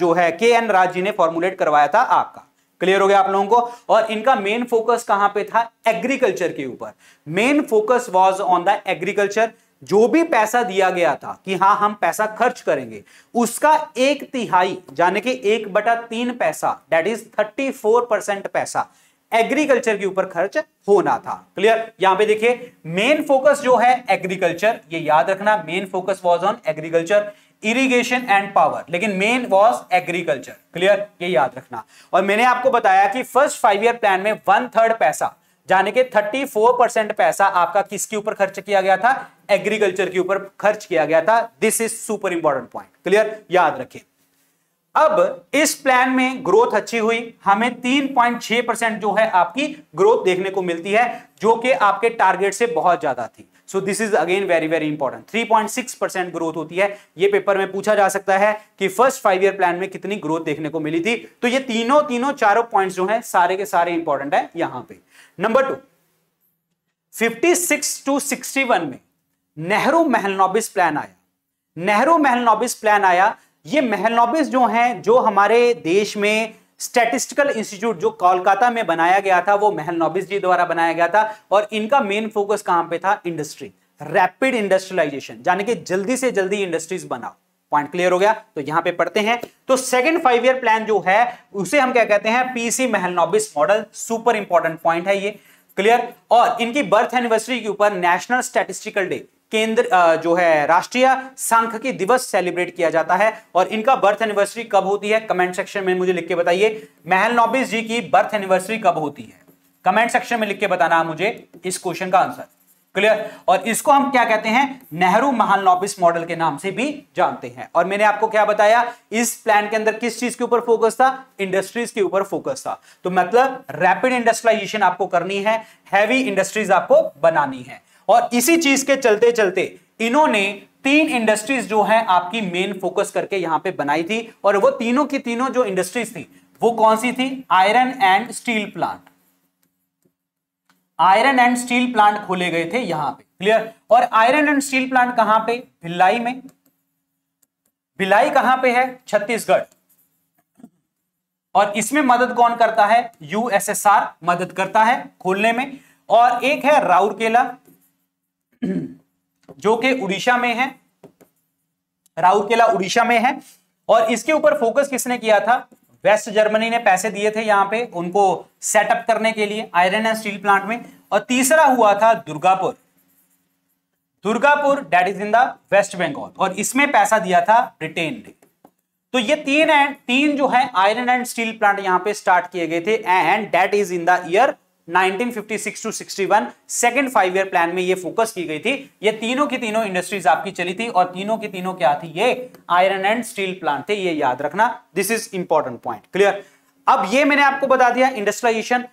जो है के एन राज जी ने फॉर्मुलेट करवाया था आपका क्लियर हो गया आप लोगों को और इनका मेन फोकस कहां पे था एग्रीकल्चर के ऊपर main focus was on the agriculture जो भी पैसा दिया गया था कि हाँ हम पैसा खर्च करेंगे उसका एक तिहाई यानी कि एक बटा तीन पैसा that is thirty four percent पैसा एग्रीकल्चर के ऊपर खर्च होना था क्लियर यहां पे देखिए मेन फोकस जो है एग्रीकल्चर ये याद रखना main focus was on agriculture irrigation and power लेकिन मेन वॉज एग्रीकल्चर क्लियर ये याद रखना और मैंने आपको बताया कि फर्स्ट फाइव ईयर प्लान में वन थर्ड पैसा जाने के 34 परसेंट पैसा आपका किसके ऊपर खर्च किया गया था एग्रीकल्चर के ऊपर खर्च किया गया था this is super important point clear याद रखें अब इस प्लान में ग्रोथ अच्छी हुई हमें 3.6 परसेंट जो है आपकी ग्रोथ देखने को मिलती है जो कि आपके टारगेट से बहुत ज्यादा थी so this is again very very important 3.6 percent growth होती है ये पेपर में पूछा जा सकता है कि फर्स्ट फाइव ईयर प्लान में कितनी ग्रोथ देखने को मिली थी तो ये तीनों तीनों चारों पॉइंट जो है सारे के सारे इंपॉर्टेंट है यहां पर number two fifty two sixty में नेहरू महलनोबिस प्लान आया नेहरू महलनोबिस प्लान आया ये महलनोबिस जो हैं जो हमारे देश में स्टेटिस्टिकल इंस्टीट्यूट जो कोलकाता में बनाया गया था वो महलनोबिस जी द्वारा बनाया गया था और इनका मेन फोकस कहां पे था इंडस्ट्री रैपिड इंडस्ट्रियलाइजेशन यानी कि जल्दी से जल्दी इंडस्ट्रीज बनाओ पॉइंट क्लियर हो गया तो यहां पे पढ़ते हैं तो सेकंड फाइव ईयर प्लान जो है उसे हम क्या कहते हैं PC Mahalanobis model super important point है ये क्लियर और इनकी बर्थ एनिवर्सरी के ऊपर नेशनल स्टैटिस्टिकल डे केंद्र जो है राष्ट्रीय सांख्यिकी दिवस सेलिब्रेट किया जाता है और इनका बर्थ एनिवर्सरी कब होती है कमेंट सेक्शन में मुझे लिख के बताइए महल नॉबिस जी की बर्थ एनिवर्सरी कब होती है कमेंट सेक्शन में लिख के बताना मुझे इस क्वेश्चन का आंसर क्लियर और इसको हम क्या कहते हैं नेहरू महान नॉबिस मॉडल के नाम से भी जानते हैं और मैंने आपको क्या बताया इस प्लान के अंदर किस चीज के ऊपर फोकस था इंडस्ट्रीज के ऊपर फोकस था तो मतलब रैपिड इंडस्ट्रियलाइजेशन आपको करनी है हैवी इंडस्ट्रीज आपको बनानी है और इसी चीज के चलते चलते इन्होंने तीन इंडस्ट्रीज जो है आपकी मेन फोकस करके यहां पे बनाई थी और वो तीनों की तीनों जो इंडस्ट्रीज थी वो कौन सी थी iron and steel plant iron and steel plant खोले गए थे यहां पे क्लियर और आयरन एंड स्टील प्लांट कहां पे भिलाई में भिलाई कहां पे है छत्तीसगढ़ और इसमें मदद कौन करता है यूएसएसआर मदद करता है खोलने में और एक है राउरकेला जो कि उड़ीसा में है राउरकेला उड़ीसा में है और इसके ऊपर फोकस किसने किया था वेस्ट जर्मनी ने पैसे दिए थे यहां पे उनको सेटअप करने के लिए आयरन एंड स्टील प्लांट में और तीसरा हुआ था Durgapur Durgapur that is in the West Bengal और इसमें पैसा दिया था ब्रिटेन ने तो ये तीन एंड तीन जो है आयरन एंड स्टील प्लांट यहां पे स्टार्ट किए गए थे and that is in the year 1956 two five year plan में ये फोकस की गई थी ये तीनों की तीनों इंडस्ट्रीज आपकी चली थी और तीनों की तीनों क्या थी ये आयरन एंड स्टील प्लांट थे ये याद रखना this is important point clear अब ये मैंने आपको बता दिया इंडस्ट्रियलाइजेशन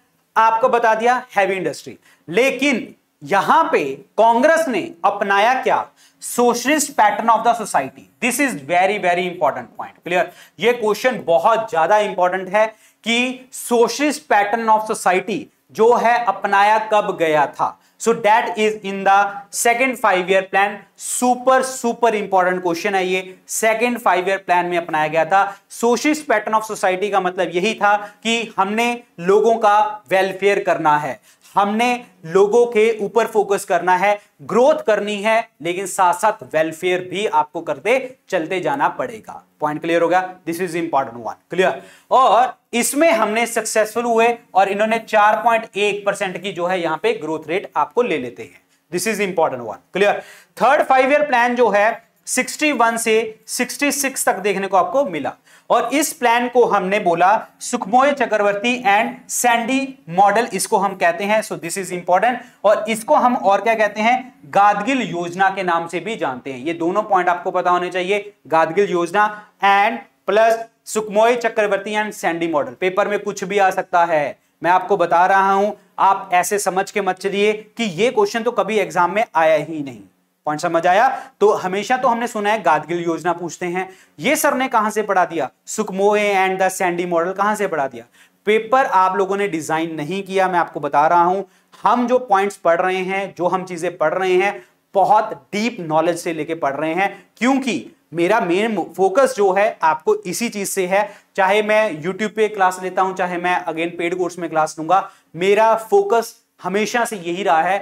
आपको बता दिया हैवी इंडस्ट्री लेकिन यहां पे कांग्रेस ने अपनाया क्या socialist pattern of the society this is very very important point clear ये क्वेश्चन बहुत ज्यादा इंपॉर्टेंट है कि सोशलिस्ट पैटर्न ऑफ सोसाइटी जो है अपनाया कब गया था so that is in the second five year plan super super important question है ये सेकेंड फाइव ईयर प्लान में अपनाया गया था सोशलिस्ट पैटर्न ऑफ सोसाइटी का मतलब यही था कि हमने लोगों का वेलफेयर करना है हमने लोगों के ऊपर फोकस करना है ग्रोथ करनी है लेकिन साथ साथ वेलफेयर भी आपको करते चलते जाना पड़ेगा पॉइंट क्लियर हो गया this is important one clear और इसमें हमने सक्सेसफुल हुए और इन्होंने 4.1 परसेंट की जो है यहां पे ग्रोथ रेट आपको ले लेते हैं this is important one clear third five year plan जो है 61 से 66 तक देखने को आपको मिला और इस प्लान को हमने बोला Sukhamoy Chakravarty and Sandee model इसको हम कहते हैं सो दिस इज इंपॉर्टेंट और इसको हम और क्या कहते हैं गादगिल योजना के नाम से भी जानते हैं ये दोनों पॉइंट आपको पता होने चाहिए गादगिल योजना and plus Sukhamoy Chakravarty and Sandee model paper में कुछ भी आ सकता है मैं आपको बता रहा हूं आप ऐसे समझ के मत चलिए कि ये क्वेश्चन तो कभी एग्जाम में आया ही नहीं पॉइंट समझ आया तो हमेशा तो हमने सुना है गादगिल योजना पूछते हैं ये सर ने कहां से पढ़ा दिया Sukhamoy and the Sandee model कहां से पढ़ा दिया पेपर आप लोगों ने डिजाइन नहीं किया मैं आपको बता रहा हूं हम जो पॉइंट्स पढ़ रहे हैं जो हम चीजें पढ़ रहे हैं बहुत डीप नॉलेज से लेके पढ़ रहे हैं क्योंकि मेरा मेन फोकस जो है आपको इसी चीज से है चाहे मैं यूट्यूब पे क्लास लेता हूं चाहे मैं अगेन पेड कोर्स में क्लास लूंगा मेरा फोकस हमेशा से यही रहा है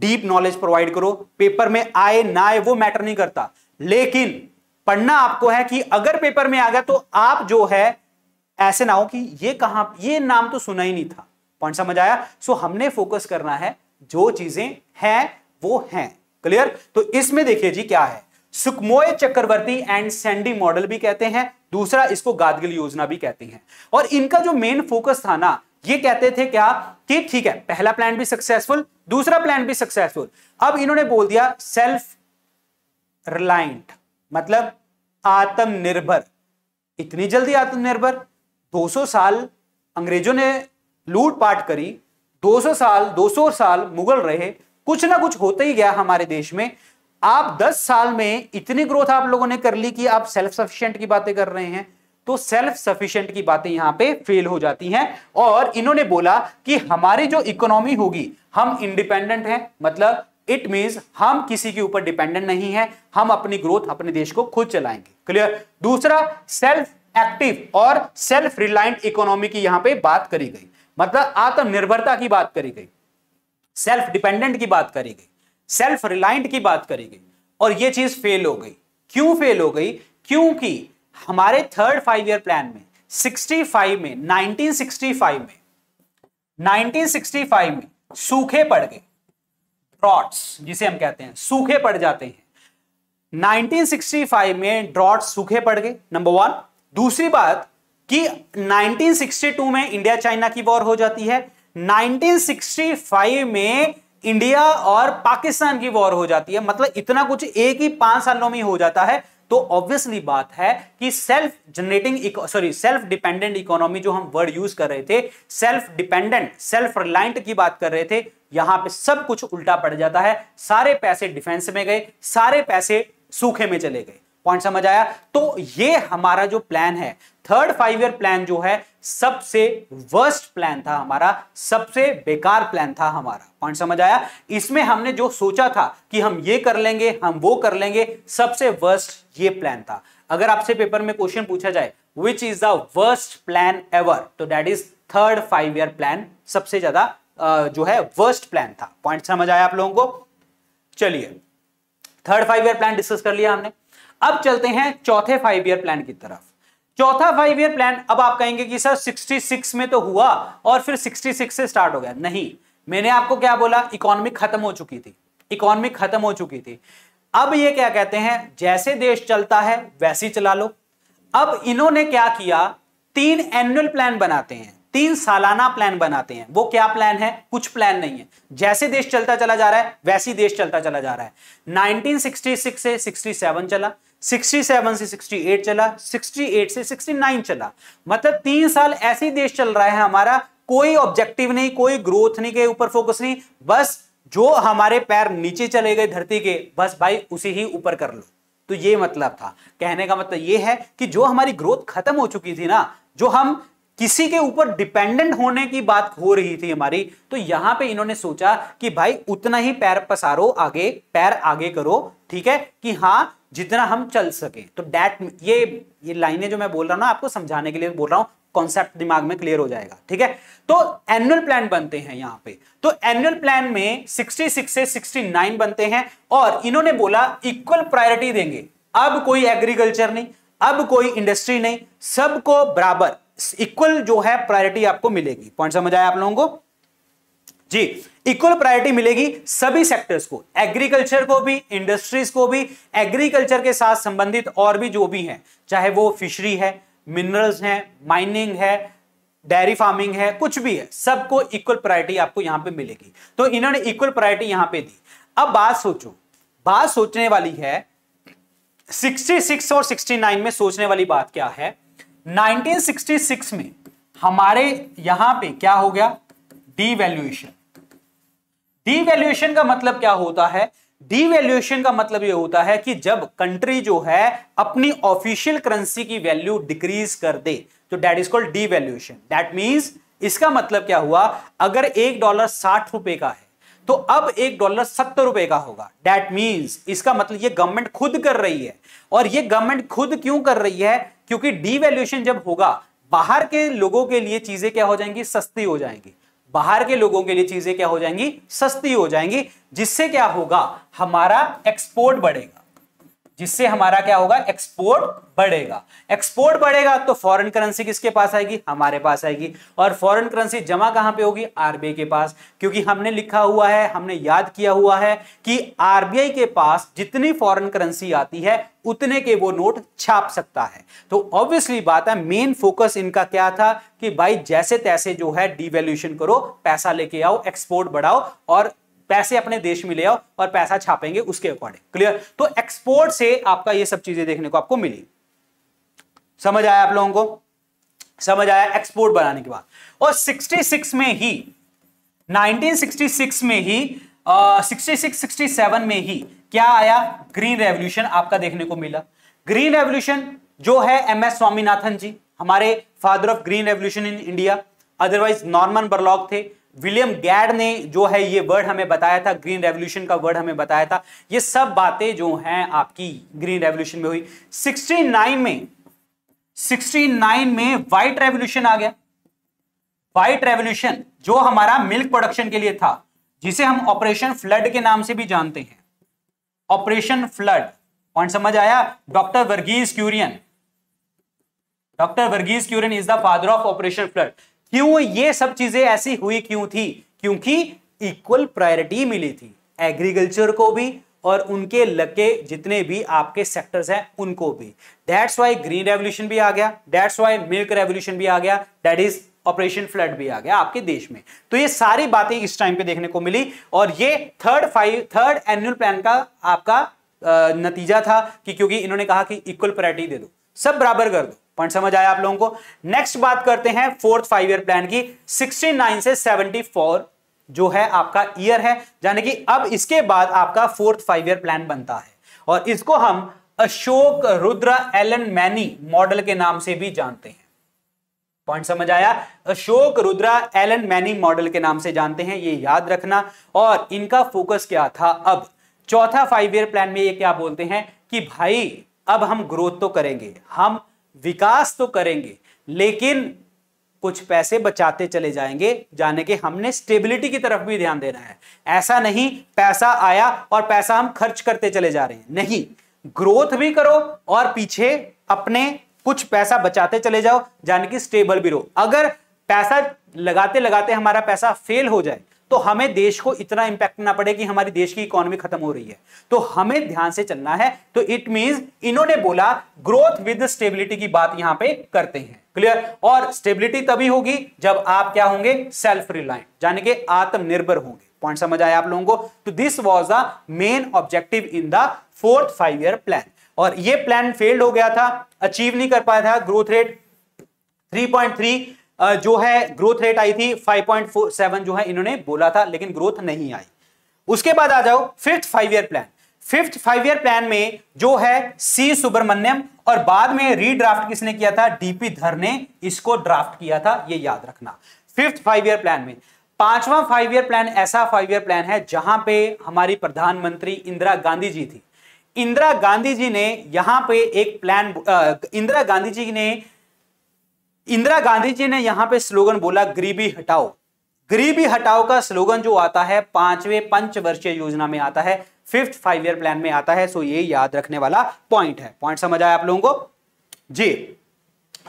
डीप नॉलेज प्रोवाइड करो पेपर में आए ना आए वो मैटर नहीं करता लेकिन पढ़ना आपको है कि अगर पेपर में आ गया तो आप जो है ऐसे ना हो कि ये कहां ये नाम तो सुना ही नहीं था पॉइंट समझ आया सो हमने फोकस करना है जो चीजें हैं वो हैं क्लियर तो इसमें देखिए जी क्या है Sukhamoy Chakravarty and Sandee model भी कहते हैं दूसरा इसको गादगिल योजना भी कहते हैं और इनका जो मेन फोकस था ना ये कहते थे क्या कि ठीक है पहला प्लान भी सक्सेसफुल दूसरा प्लान भी सक्सेसफुल अब इन्होंने बोल दिया सेल्फ रिलायंट मतलब आत्मनिर्भर इतनी जल्दी आत्मनिर्भर 200 साल अंग्रेजों ने लूट पाट करी 200 साल 200 साल मुगल रहे कुछ ना कुछ होता ही गया हमारे देश में आप 10 साल में इतनी ग्रोथ आप लोगों ने कर ली कि आप सेल्फ सफिशियंट की बातें कर रहे हैं तो सेल्फ सफिशियंट की बातें यहां पे फेल हो जाती हैं और इन्होंने बोला कि हमारी जो इकोनॉमी होगी हम इंडिपेंडेंट हैं मतलब इट मीन हम किसी के ऊपर डिपेंडेंट नहीं है हम अपनी ग्रोथ अपने देश को खुद चलाएंगे क्लियर दूसरा सेल्फ एक्टिव और सेल्फ रिलायंट इकोनॉमी की यहां पे बात करी गई मतलब आत्मनिर्भरता की बात करी गई सेल्फ डिपेंडेंट की बात करी गई सेल्फ रिलायंट की बात करी गई और यह चीज फेल हो गई क्यों फेल हो गई क्योंकि हमारे थर्ड फाइव ईयर प्लान में 65 में 1965 में 1965 में सूखे पड़ गए ड्रॉट्स जिसे हम कहते हैं सूखे पड़ जाते हैं 1965 में ड्रॉट सूखे पड़ गए नंबर वन दूसरी बात कि 1962 में इंडिया चाइना की वॉर हो जाती है 1965 में इंडिया और पाकिस्तान की वॉर हो जाती है मतलब इतना कुछ एक ही पांच सालों में हो जाता है तो ऑब्वियसली बात है कि self generating sorry self dependent economy जो हम वर्ड यूज कर रहे थे सेल्फ डिपेंडेंट सेल्फ रिलायंट की बात कर रहे थे यहां पे सब कुछ उल्टा पड़ जाता है सारे पैसे डिफेंस में गए सारे पैसे सूखे में चले गए पॉइंट समझ आया तो ये हमारा जो प्लान है थर्ड फाइव ईयर प्लान जो है सबसे वर्स्ट प्लान था हमारा सबसे बेकार प्लान था हमारा पॉइंट समझ आया इसमें हमने जो सोचा था कि हम ये कर लेंगे हम वो कर लेंगे सबसे वर्स्ट ये प्लान था अगर आपसे पेपर में क्वेश्चन पूछा जाए which is the worst plan ever तो that is third five year plan सबसे ज्यादा जो है वर्स्ट प्लान था पॉइंट समझ आया आप लोगों को चलिए third five year plan discuss कर लिया हमने अब चलते हैं चौथे फाइव ईयर प्लान की तरफ चौथा फाइव ईयर प्लान अब आप कहेंगे कि सर 66 में तो हुआ और फिर 66 से स्टार्ट हो गया नहीं मैंने आपको क्या बोला इकोनॉमिक खत्म हो चुकी थी इकोनॉमिक खत्म हो चुकी थी अब ये क्या कहते हैं जैसे देश चलता है वैसे चला लो अब इन्होंने क्या किया तीन एनुअल प्लान बनाते हैं तीन सालाना प्लान बनाते हैं वो क्या प्लान है कुछ प्लान नहीं है जैसे देश चलता चला जा रहा है वैसे देश चलता चला जा रहा है नाइनटीन से सिक्सटी चला 67 से 68 चला 68 से 69 चला मतलब तीन साल ऐसे देश चल रहा है हमारा कोई ऑब्जेक्टिव नहीं कोई ग्रोथ नहीं के ऊपर फोकस नहीं बस जो हमारे पैर नीचे चले गए धरती के बस भाई उसे ही ऊपर कर लो तो ये मतलब था कहने का मतलब ये है कि जो हमारी ग्रोथ खत्म हो चुकी थी ना जो हम किसी के ऊपर डिपेंडेंट होने की बात हो रही थी हमारी तो यहां पे इन्होंने सोचा कि भाई उतना ही पैर पसारो आगे पैर आगे करो ठीक है कि हाँ जितना हम चल सके तो डैट ये ये लाइनें जो मैं बोल रहा हूं ना आपको समझाने के लिए बोल रहा हूं कॉन्सेप्ट दिमाग में क्लियर हो जाएगा ठीक है तो एनुअल प्लान बनते हैं यहां पे तो एनुअल प्लान में 66 से 69 बनते हैं और इन्होंने बोला इक्वल प्रायोरिटी देंगे अब कोई एग्रीकल्चर नहीं अब कोई इंडस्ट्री नहीं सबको बराबर इक्वल जो है प्रायोरिटी आपको मिलेगी पॉइंट समझ आया आप लोगों को जी इक्वल प्रायोरिटी मिलेगी सभी सेक्टर्स को एग्रीकल्चर को भी इंडस्ट्रीज को भी एग्रीकल्चर के साथ संबंधित और भी जो भी हैं चाहे वो फिशरी है मिनरल्स है माइनिंग है डेयरी फार्मिंग है कुछ भी है सबको इक्वल प्रायोरिटी आपको यहां पे मिलेगी तो इन्होंने इक्वल प्रायोरिटी यहां पे दी अब बात सोचो बात सोचने वाली है 66 और 69 में सोचने वाली बात क्या है 1966 में हमारे यहां पे क्या हो गया डीवैल्यूएशन डीवैल्यूएशन का मतलब क्या होता है डीवैल्यूएशन का मतलब यह होता है कि जब कंट्री जो है अपनी ऑफिशियल करेंसी की वैल्यू डिक्रीज कर दे तो that is called devaluation that means इसका मतलब क्या हुआ अगर एक डॉलर साठ रुपए का है तो अब एक डॉलर सत्तर रुपए का होगा डैट मीन्स इसका मतलब ये गवर्नमेंट खुद कर रही है और ये गवर्नमेंट खुद क्यों कर रही है क्योंकि डीवैल्यूएशन जब होगा बाहर के लोगों के लिए चीजें क्या हो जाएंगी सस्ती हो जाएंगी बाहर के लोगों के लिए चीजें क्या हो जाएंगी सस्ती हो जाएंगी जिससे क्या होगा हमारा एक्सपोर्ट बढ़ेगा जिससे हमारा क्या होगा एक्सपोर्ट बढ़ेगा एक्सपोर्ट बढ़ेगा तो फॉरेन करेंसी किसके पास आएगी हमारे पास आएगी और फॉरेन करेंसी जमा कहां पे होगी आरबीआई के पास क्योंकि हमने लिखा हुआ है हमने याद किया हुआ है कि आरबीआई के पास जितनी फॉरेन करेंसी आती है उतने के वो नोट छाप सकता है तो ऑब्वियसली बात है मेन फोकस इनका क्या था कि भाई जैसे तैसे जो है डिवेल्यूशन करो पैसा लेके आओ एक्सपोर्ट बढ़ाओ और पैसे अपने देश में ले आओ और पैसा छापेंगे उसके अकॉर्डिंग क्लियर तो एक्सपोर्ट से आपका ये सब चीजें देखने को आपको मिली समझ आया आप लोगों को समझ आया एक्सपोर्ट बनाने के बाद और 66 में ही 1966 में ही आ, 66 67 में ही क्या आया ग्रीन रेवल्यूशन आपका देखने को मिला ग्रीन रेवल्यूशन जो है एम एस स्वामीनाथन जी हमारे father of green revolution in India otherwise Norman Borlaug थे विलियम गैड ने जो है ये वर्ड हमें बताया था ग्रीन रेवोल्यूशन का वर्ड हमें बताया था ये सब बातें जो हैं आपकी ग्रीन रेवोल्यूशन में हुई 69 में 69 में व्हाइट रेवोल्यूशन आ गया व्हाइट रेवोल्यूशन जो हमारा मिल्क प्रोडक्शन के लिए था जिसे हम ऑपरेशन फ्लड के नाम से भी जानते हैं ऑपरेशन फ्लड पॉइंट समझ आया doctor Verghese Kurien doctor Verghese Kurien is the father of operation flood क्यों ये सब चीजें ऐसी हुई क्यों थी क्योंकि इक्वल प्रायोरिटी मिली थी एग्रीकल्चर को भी और उनके लगे जितने भी आपके सेक्टर्स हैं उनको भी डैट्स वाई ग्रीन रेवोल्यूशन भी आ गया दैट्स वाई मिल्क रेवोल्यूशन भी आ गया दैट इज ऑपरेशन फ्लड भी आ गया आपके देश में तो ये सारी बातें इस टाइम पे देखने को मिली और ये third five third annual plan का आपका आ, नतीजा था कि क्योंकि इन्होंने कहा कि इक्वल प्रायोरिटी दे दो सब बराबर कर दो पॉइंट समझ आया आप लोगों को नेक्स्ट बात करते हैं फोर्थ फाइव ईयर प्लान की 69 से 74 जो है आपका ईयर है यानी कि अब इसके बाद आपका फोर्थ फाइव ईयर प्लान बनता है और इसको हम Ashok Rudra Alan Manne model के नाम से भी जानते हैं पॉइंट समझ आया Ashok Rudra Alan Manne model के नाम से जानते हैं ये याद रखना और इनका फोकस क्या था अब चौथा फाइव ईयर प्लान में ये क्या बोलते हैं कि भाई अब हम ग्रोथ तो करेंगे हम विकास तो करेंगे लेकिन कुछ पैसे बचाते चले जाएंगे जाने के हमने स्टेबिलिटी की तरफ भी ध्यान देना है ऐसा नहीं पैसा आया और पैसा हम खर्च करते चले जा रहे हैं नहीं ग्रोथ भी करो और पीछे अपने कुछ पैसा बचाते चले जाओ जाने की स्टेबल भी रहो अगर पैसा लगाते लगाते हमारा पैसा फेल हो जाए तो हमें देश को इतना इंपैक्ट ना पड़े कि हमारी देश की इकोनॉमी खत्म हो रही है तो हमें ध्यान से चलना है तो इट मींस इन्होंने बोला ग्रोथ विद स्टेबिलिटी की बात यहां पे करते हैं क्लियर और स्टेबिलिटी तभी होगी जब आप क्या होंगे सेल्फ रिलायंट यानी कि आत्मनिर्भर होंगे पॉइंट समझ आया आप लोगों को तो this was the main objective in the fourth five year plan और यह प्लान फेल्ड हो गया था अचीव नहीं कर पाया था ग्रोथ रेट 3.3 जो है ग्रोथ रेट आई थी 5.47 जो है इन्होंने बोला था लेकिन ग्रोथ नहीं आई उसके बाद आ जाओ fifth five year plan fifth five year plan में जो है सी सुब्रमण्यम और बाद में रीड्राफ्ट किसने किया था डीपी धर ने इसको ड्राफ्ट किया था ये याद रखना फिफ्थ फाइव ईयर प्लान में पांचवा फाइव ईयर प्लान ऐसा फाइव ईयर प्लान है जहां पे हमारी प्रधानमंत्री इंदिरा गांधी जी थी इंदिरा गांधी जी ने यहां पे एक प्लान इंदिरा गांधी जी ने इंदिरा गांधी जी ने यहां पे स्लोगन बोला गरीबी हटाओ गरीबी हटाओ का स्लोगन जो आता है पांचवें पंचवर्षीय योजना में आता है फिफ्थ फाइव ईयर प्लान में आता है सो ये याद रखने वाला पॉइंट है पॉइंट समझ आया आप लोगों को जी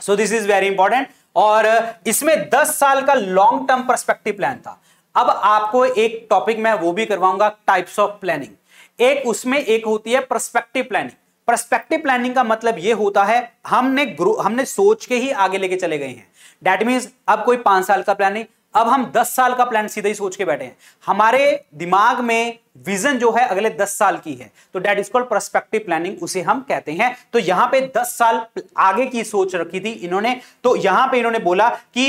so this is very important और इसमें 10 साल का लॉन्ग टर्म परस्पेक्टिव प्लान था अब आपको एक टॉपिक मैं वो भी करवाऊंगा टाइप्स ऑफ प्लानिंग एक उसमें एक होती है परस्पेक्टिव प्लानिंग परस्पेक्टिव प्लानिंग का मतलब ये होता है हमने हमने सोच के ही आगे लेके चले गए हैं डैट मीन्स अब कोई पांच साल का प्लान नहीं अब हम दस साल का प्लान सीधे ही सोच के बैठे हैं हमारे दिमाग में विजन जो है अगले दस साल की है तो that is called perspective planning उसे हम कहते हैं तो यहां पे दस साल आगे की सोच रखी थी इन्होंने तो यहां पे इन्होंने बोला कि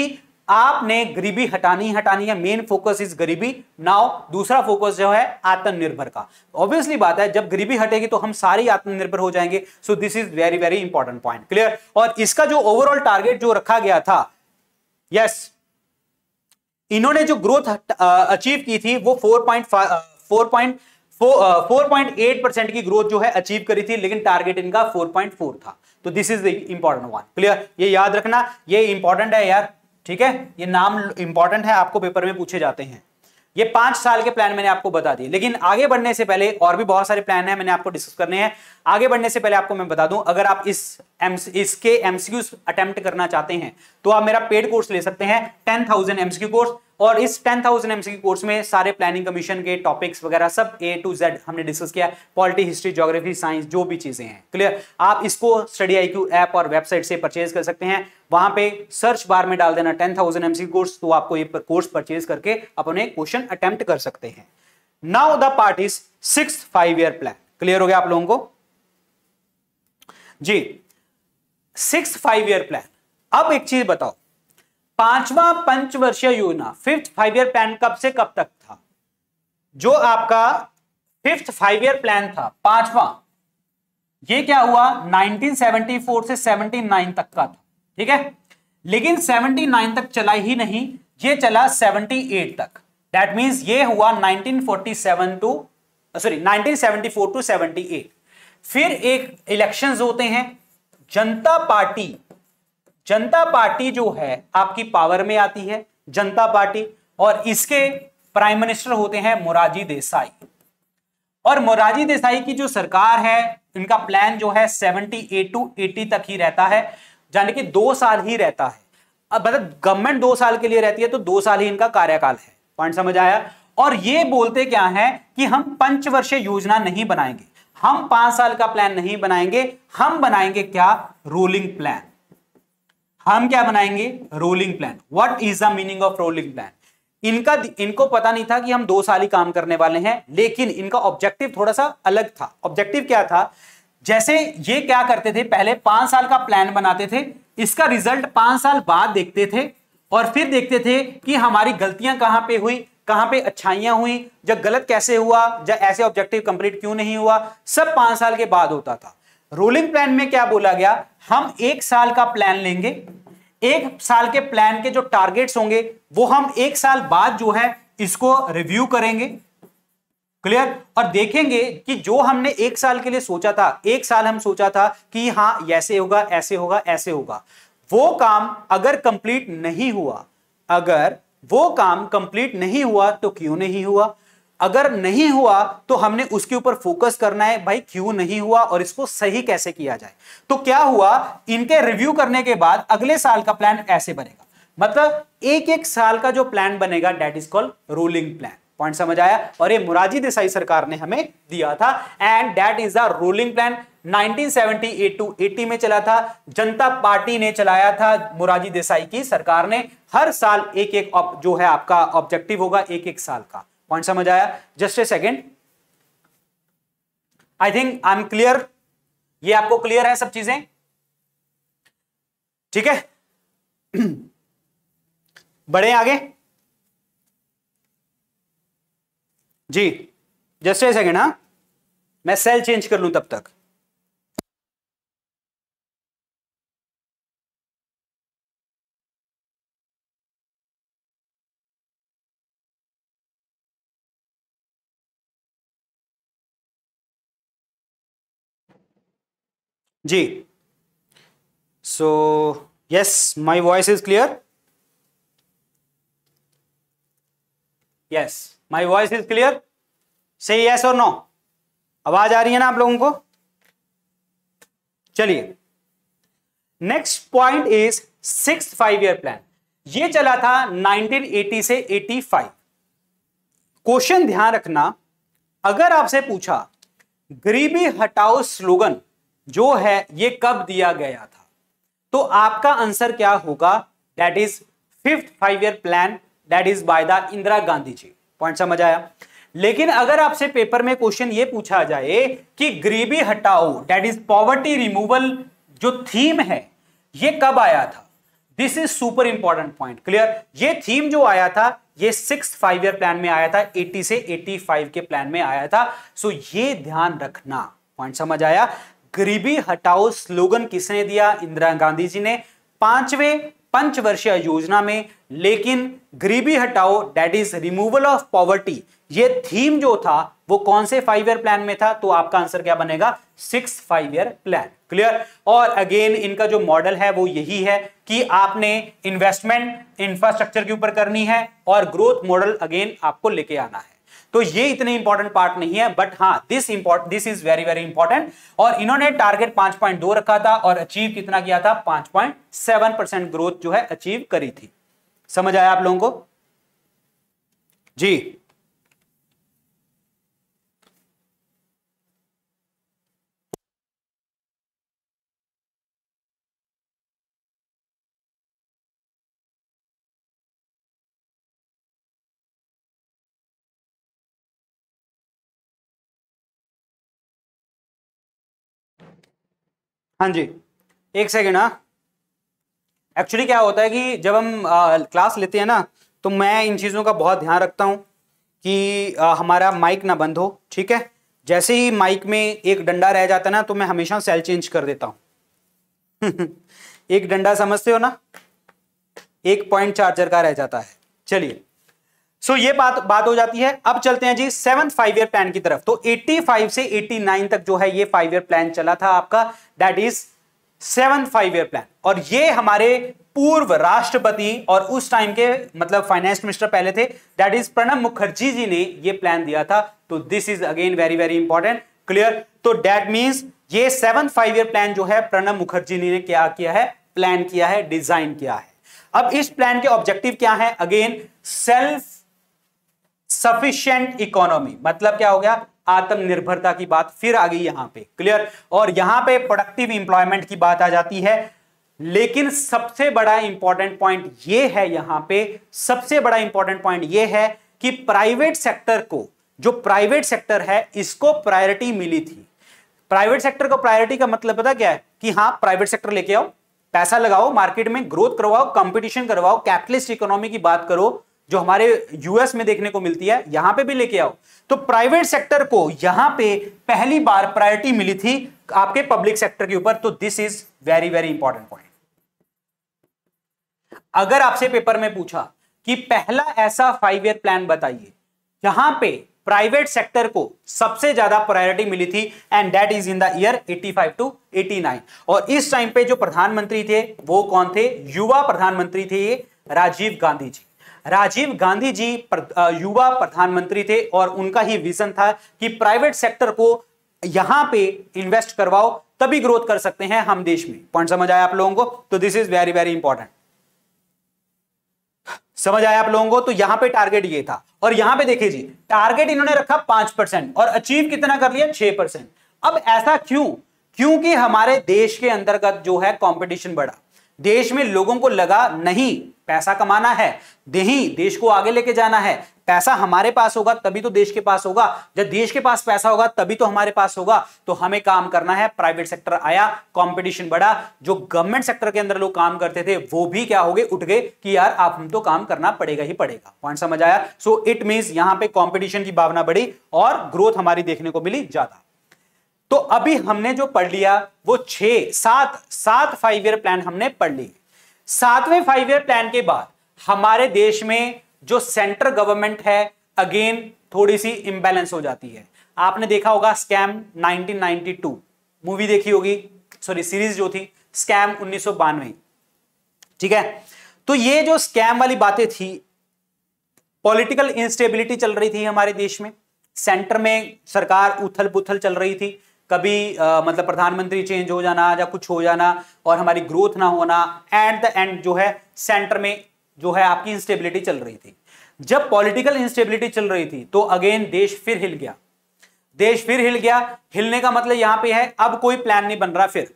आपने गरीबी हटानी हटानी है मेन फोकस इज गरीबी नाउ दूसरा फोकस जो है आत्मनिर्भर का ऑब्वियसली बात है जब गरीबी हटेगी तो हम सारे आत्मनिर्भर हो जाएंगे so this is very very important point clear और इसका जो ओवरऑल टारगेट जो रखा गया था यस yes, इन्होंने जो ग्रोथ अचीव की थी वो four point four point four point eight percent की ग्रोथ जो है अचीव करी थी लेकिन टारगेट इनका फोर पॉइंट फोर था तो this is the important one clear ये याद रखना ये इंपॉर्टेंट है यार ठीक है ये नाम इंपॉर्टेंट है आपको पेपर में पूछे जाते हैं ये पांच साल के प्लान मैंने आपको बता दिए लेकिन आगे बढ़ने से पहले और भी बहुत सारे प्लान है मैंने आपको डिस्कस करने हैं आगे बढ़ने से पहले आपको मैं बता दूं अगर आप इस एम इसके एमसीक्यू अटेम्प्ट करना चाहते हैं तो आप मेरा पेड कोर्स ले सकते हैं टेन थाउजेंड एमसीक्यू कोर्स और इस 10,000 थाउजेंड एमसीक्यू कोर्स में सारे प्लानिंग कमीशन के टॉपिक्स वगैरह सब ए टू जेड हमने डिस्कस किया पॉलिटी हिस्ट्री ज्योग्राफी साइंस जो भी चीजें हैं क्लियर आप इसको स्टडी आई ऐप और वेबसाइट से परचेज कर सकते हैं वहां पे सर्च बार में डाल देना टेन थाउजेंड एमसीक्यू कोर्स तो आपको ये कोर्स परचेज करके अपने क्वेश्चन अटेम्प्ट कर सकते हैं now the part is six five year plan clear हो गया आप लोगों को जी सिक्स फाइव ईयर प्लान अब एक चीज बताओ पांचवा पंचवर्षीय योजना फिफ्थ फाइव ईयर प्लान कब से कब तक था जो आपका फिफ्थ फाइव ईयर प्लान था पांचवा ये क्या हुआ 1974 से 79 तक का था ठीक है लेकिन 79 तक चला ही नहीं ये चला 78 तक दैट मीन्स ये हुआ 1947 टू सॉरी 1974 टू 78 फिर एक इलेक्शन होते हैं जनता पार्टी जनता पार्टी जो है आपकी पावर में आती है जनता पार्टी और इसके प्राइम मिनिस्टर होते हैं मोराजी देसाई और मोराजी देसाई की जो सरकार है इनका प्लान जो है 78 टू 80 तक ही रहता है यानी कि दो साल ही रहता है अब मतलब गवर्नमेंट दो साल के लिए रहती है तो दो साल ही इनका कार्यकाल है पॉइंट समझ आया और ये बोलते क्या है कि हम पंचवर्षीय योजना नहीं बनाएंगे हम पांच साल का प्लान नहीं बनाएंगे हम बनाएंगे क्या रूलिंग प्लान हम क्या बनाएंगे rolling plan what is the meaning of rolling plan इनका इनको पता नहीं था कि हम दो साल ही काम करने वाले हैं लेकिन इनका ऑब्जेक्टिव थोड़ा सा अलग था ऑब्जेक्टिव क्या था जैसे ये क्या करते थे पहले पांच साल का प्लान बनाते थे इसका रिजल्ट पांच साल बाद देखते थे और फिर देखते थे कि हमारी गलतियां कहां पे हुई कहां पे अच्छाइयां हुई जब गलत कैसे हुआ जब ऐसे ऑब्जेक्टिव कंप्लीट क्यों नहीं हुआ सब पांच साल के बाद होता था रोलिंग प्लान में क्या बोला गया हम एक साल का प्लान लेंगे एक साल के प्लान के जो टारगेट्स होंगे वो हम एक साल बाद जो है इसको रिव्यू करेंगे क्लियर और देखेंगे कि जो हमने एक साल के लिए सोचा था एक साल हम सोचा था कि हाँ ऐसे होगा ऐसे होगा ऐसे होगा वो काम अगर कंप्लीट नहीं हुआ अगर वो काम कंप्लीट नहीं हुआ तो क्यों नहीं हुआ अगर नहीं हुआ तो हमने उसके ऊपर फोकस करना है भाई क्यों नहीं हुआ और इसको सही कैसे किया जाए तो क्या हुआ इनके रिव्यू करने के बाद अगले साल का प्लान ऐसे बनेगा मतलब एक एक साल का जो प्लान बनेगा that is called rolling plan point समझ आया और ये मुराजी देसाई सरकार ने हमें दिया था and that is the rolling plan 1978 to 80 में चला था जनता पार्टी ने चलाया था मुराजी देसाई की सरकार ने हर साल एक एक जो है आपका ऑब्जेक्टिव होगा एक एक साल का पॉइंट समझ आया just a second I think I am clear ये आपको क्लियर है सब चीजें ठीक है बढ़े आगे जी जस्ट ए सेकेंड हाँ मैं सेल चेंज कर लूं तब तक जी so yes my voice is clear yes my voice is clear सही यस और नो आवाज आ रही है ना आप लोगों को चलिए next point is six five year plan ये चला था 1980 से 85 क्वेश्चन ध्यान रखना अगर आपसे पूछा गरीबी हटाओ स्लोगन जो है ये कब दिया गया था तो आपका आंसर क्या होगा that is fifth five year plan that is by the Indira Gandhi ji point समझ आया लेकिन अगर आपसे पेपर में क्वेश्चन ये पूछा जाए कि गरीबी हटाओ डेट इज पॉवर्टी रिमूवल जो थीम है ये कब आया था this is super important point clear ये थीम जो आया था ये सिक्स फाइव ईयर प्लान में आया था 80 से 85 के प्लान में आया था सो so ये ध्यान रखना पॉइंट समझ आया गरीबी हटाओ स्लोगन किसने दिया इंदिरा गांधी जी ने पांचवें पंचवर्षीय योजना में लेकिन गरीबी हटाओ that is removal of poverty ये थीम जो था वो कौन से फाइव ईयर प्लान में था तो आपका आंसर क्या बनेगा six five year plan clear और अगेन इनका जो मॉडल है वो यही है कि आपने इन्वेस्टमेंट इंफ्रास्ट्रक्चर के ऊपर करनी है और ग्रोथ मॉडल अगेन आपको लेके आना है तो ये इतने इंपॉर्टेंट पार्ट नहीं है बट हाँ this important this is very very important और इन्होंने टारगेट 5.2 रखा था और अचीव कितना किया था 5.7 परसेंट ग्रोथ जो है अचीव करी थी समझ आया आप लोगों को जी हाँ जी एक सेकेंड हाँ एक्चुअली क्या होता है कि जब हम आ, क्लास लेते हैं ना तो मैं इन चीज़ों का बहुत ध्यान रखता हूँ कि आ, हमारा माइक ना बंद हो ठीक है जैसे ही माइक में एक डंडा रह जाता है ना तो मैं हमेशा सेल चेंज कर देता हूँ एक डंडा समझते हो ना एक पॉइंट चार्जर का रह जाता है चलिए सो ये बात बात हो जाती है अब चलते हैं जी सेवन फाइव ईयर प्लान की तरफ तो 85 से 89 तक जो है ये फाइव ईयर प्लान चला था आपका that is seven five year plan और ये हमारे पूर्व राष्ट्रपति और उस टाइम के मतलब फाइनेंस मिनिस्टर पहले थे दैट इज प्रणब मुखर्जी जी ने ये प्लान दिया था तो this is again very very important clear तो दैट मीन्स ये सेवन फाइव ईयर प्लान जो है प्रणब मुखर्जी ने क्या किया है प्लान किया है डिजाइन किया है अब इस प्लान के ऑब्जेक्टिव क्या है अगेन सेल्फ सफिशियंट इकोनॉमी मतलब क्या हो गया आत्मनिर्भरता की बात फिर आ गई यहां पे क्लियर और यहां पे प्रोडक्टिव इंप्लॉयमेंट की बात आ जाती है लेकिन सबसे बड़ा इंपॉर्टेंट पॉइंट ये है यहां पे सबसे बड़ा इंपॉर्टेंट पॉइंट ये है कि प्राइवेट सेक्टर को जो प्राइवेट सेक्टर है इसको प्रायोरिटी मिली थी प्राइवेट सेक्टर को प्रायोरिटी का मतलब पता क्या है कि हाँ प्राइवेट सेक्टर लेके आओ पैसा लगाओ मार्केट में ग्रोथ करवाओ कंपटीशन करवाओ कैपिटलिस्ट इकोनॉमी की बात करो जो हमारे यूएस में देखने को मिलती है यहां पे भी लेके आओ तो प्राइवेट सेक्टर को यहां पे पहली बार प्रायोरिटी मिली थी आपके पब्लिक सेक्टर के ऊपर तो this is very very important point अगर आपसे पेपर में पूछा कि पहला ऐसा फाइव ईयर प्लान बताइए जहां पे प्राइवेट सेक्टर को सबसे ज्यादा प्रायोरिटी मिली थी and that is in the year 85 to 89 और इस टाइम पे जो प्रधानमंत्री थे वो कौन थे युवा प्रधानमंत्री थे राजीव गांधी जी राजीव गांधी जी पर, युवा प्रधानमंत्री थे और उनका ही विजन था कि प्राइवेट सेक्टर को यहां पे इन्वेस्ट करवाओ तभी ग्रोथ कर सकते हैं हम देश में पॉइंट समझ आया आप लोगों को तो this is very very important समझ आया आप लोगों को तो यहां पे टारगेट ये था और यहां पे देखिए जी टारगेट इन्होंने रखा पांच परसेंट और अचीव कितना कर लिया छह परसेंट अब ऐसा क्यों क्योंकि हमारे देश के अंतर्गत जो है कंपटीशन बढ़ा देश में लोगों को लगा नहीं पैसा कमाना है देही देश को आगे लेके जाना है पैसा हमारे पास होगा तभी तो देश के पास होगा जब देश के पास पैसा होगा तभी तो हमारे पास होगा तो हमें काम करना है प्राइवेट सेक्टर आया कंपटीशन बढ़ा जो गवर्नमेंट सेक्टर के अंदर लोग काम करते थे वो भी क्या हो गए उठ गए कि यार आप हम तो काम करना पड़ेगा ही पड़ेगा पॉइंट समझ आया सो इट मीन यहां पर कॉम्पिटिशन की भावना बढ़ी और ग्रोथ हमारी देखने को मिली ज्यादा तो अभी हमने जो पढ़ लिया वो छह सात सात फाइव ईयर प्लान हमने पढ़ लिए सातवें फाइव ईयर प्लान के बाद हमारे देश में जो सेंट्रल गवर्नमेंट है अगेन थोड़ी सी इंबैलेंस हो जाती है आपने देखा होगा स्कैम 1992 मूवी देखी होगी सॉरी सीरीज जो थी स्कैम उन्नीस ठीक है तो ये जो स्कैम वाली बातें थी पॉलिटिकल इंस्टेबिलिटी चल रही थी हमारे देश में सेंटर में सरकार उथल पुथल चल रही थी कभी आ, मतलब प्रधानमंत्री चेंज हो जाना या कुछ हो जाना और हमारी ग्रोथ ना होना एट द एंड जो है सेंटर में जो है आपकी इंस्टेबिलिटी चल रही थी जब पॉलिटिकल इंस्टेबिलिटी चल रही थी तो अगेन देश फिर हिल गया देश फिर हिल गया हिलने का मतलब यहां पे है अब कोई प्लान नहीं बन रहा फिर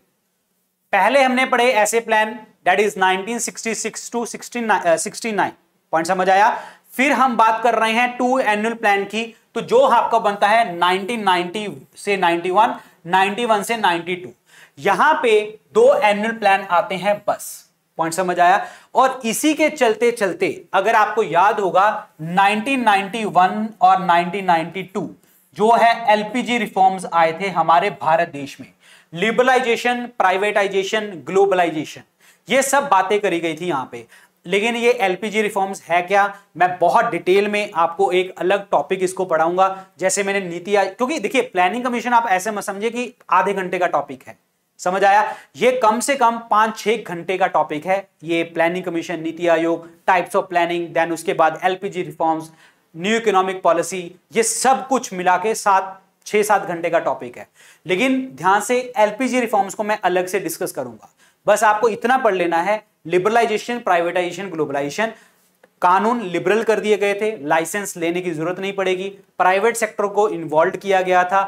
पहले हमने पढ़े ऐसे plan that is 1966 to 69 sixty point समझ आया फिर हम बात कर रहे हैं टू एनुअल प्लान की तो जो आपका बनता है 1990 से 91, 91 से 92 यहां पे दो एनुअल प्लान आते हैं बस पॉइंट समझ आया और इसी के चलते चलते अगर आपको याद होगा 1991 और 1992 जो है एलपीजी रिफॉर्म्स आए थे हमारे भारत देश में लिबरलाइजेशन प्राइवेटाइजेशन ग्लोबलाइजेशन ये सब बातें करी गई थी यहां पे लेकिन ये एलपीजी रिफॉर्म्स है क्या मैं बहुत डिटेल में आपको एक अलग टॉपिक इसको पढ़ाऊंगा जैसे मैंने नीति आयोग क्योंकि देखिए प्लानिंग कमीशन आप ऐसे मत समझे कि आधे घंटे का टॉपिक है समझ आया ये कम से कम पांच छह घंटे का टॉपिक है ये प्लानिंग कमीशन नीति आयोग टाइप्स ऑफ प्लानिंग देन उसके बाद LPG reforms new economic policy ये सब कुछ मिला के सात छह सात घंटे का टॉपिक है लेकिन ध्यान से एलपीजी रिफॉर्म्स को मैं अलग से डिस्कस करूंगा बस आपको इतना पढ़ लेना है लिबरलाइजेशन प्राइवेटाइजेशन ग्लोबलाइजेशन कानून लिबरल कर दिए गए थे लाइसेंस लेने की जरूरत नहीं पड़ेगी प्राइवेट सेक्टर को इन्वॉल्व किया गया था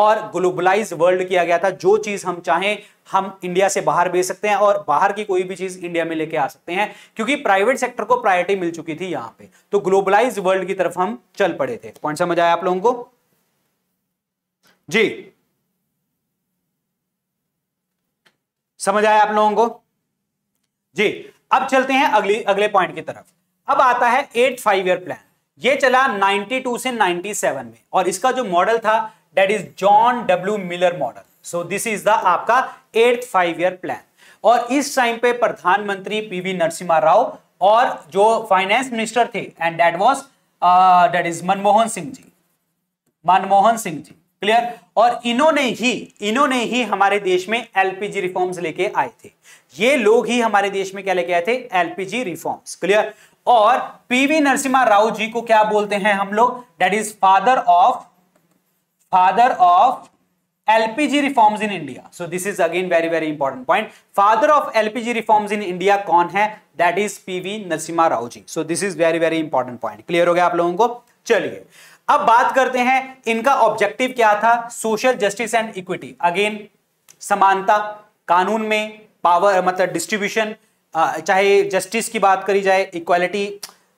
और ग्लोबलाइज वर्ल्ड किया गया था जो चीज हम चाहें हम इंडिया से बाहर भेज सकते हैं और बाहर की कोई भी चीज इंडिया में लेके आ सकते हैं क्योंकि प्राइवेट सेक्टर को प्रायोरिटी मिल चुकी थी यहां पे तो ग्लोबलाइज वर्ल्ड की तरफ हम चल पड़े थे पॉइंट समझ आया आप लोगों को जी समझ आया आप लोगों को जी अब चलते हैं अगली अगले पॉइंट की तरफ अब आता है एट फाइव ईयर प्लान ये चला 92 से 97 में और इसका जो मॉडल था that is John W Miller model so this is the आपका एट फाइव ईयर प्लान और इस टाइम पे प्रधानमंत्री पीवी नरसिम्हा राव और जो फाइनेंस मिनिस्टर थे and that was that is Manmohan Singh ji Manmohan Singh ji clear और इन्होंने ही इन्होंने ही हमारे देश में एलपीजी रिफॉर्म्स लेके आए थे ये लोग ही हमारे देश में क्या लेके आए थे एलपीजी रिफॉर्म्स क्लियर और पीवी नरसिम्हा राव जी को क्या बोलते हैं हम लोग that is father of father of LPG reforms in India so this is again very very important point father of LPG reforms in India कौन है that is PV Narasimha Rao ji so this is very very important point clear हो गया आप लोगों को चलिए अब बात करते हैं इनका ऑब्जेक्टिव क्या था social justice and equity again समानता कानून में पावर मतलब डिस्ट्रीब्यूशन चाहे जस्टिस की बात करी जाए इक्वालिटी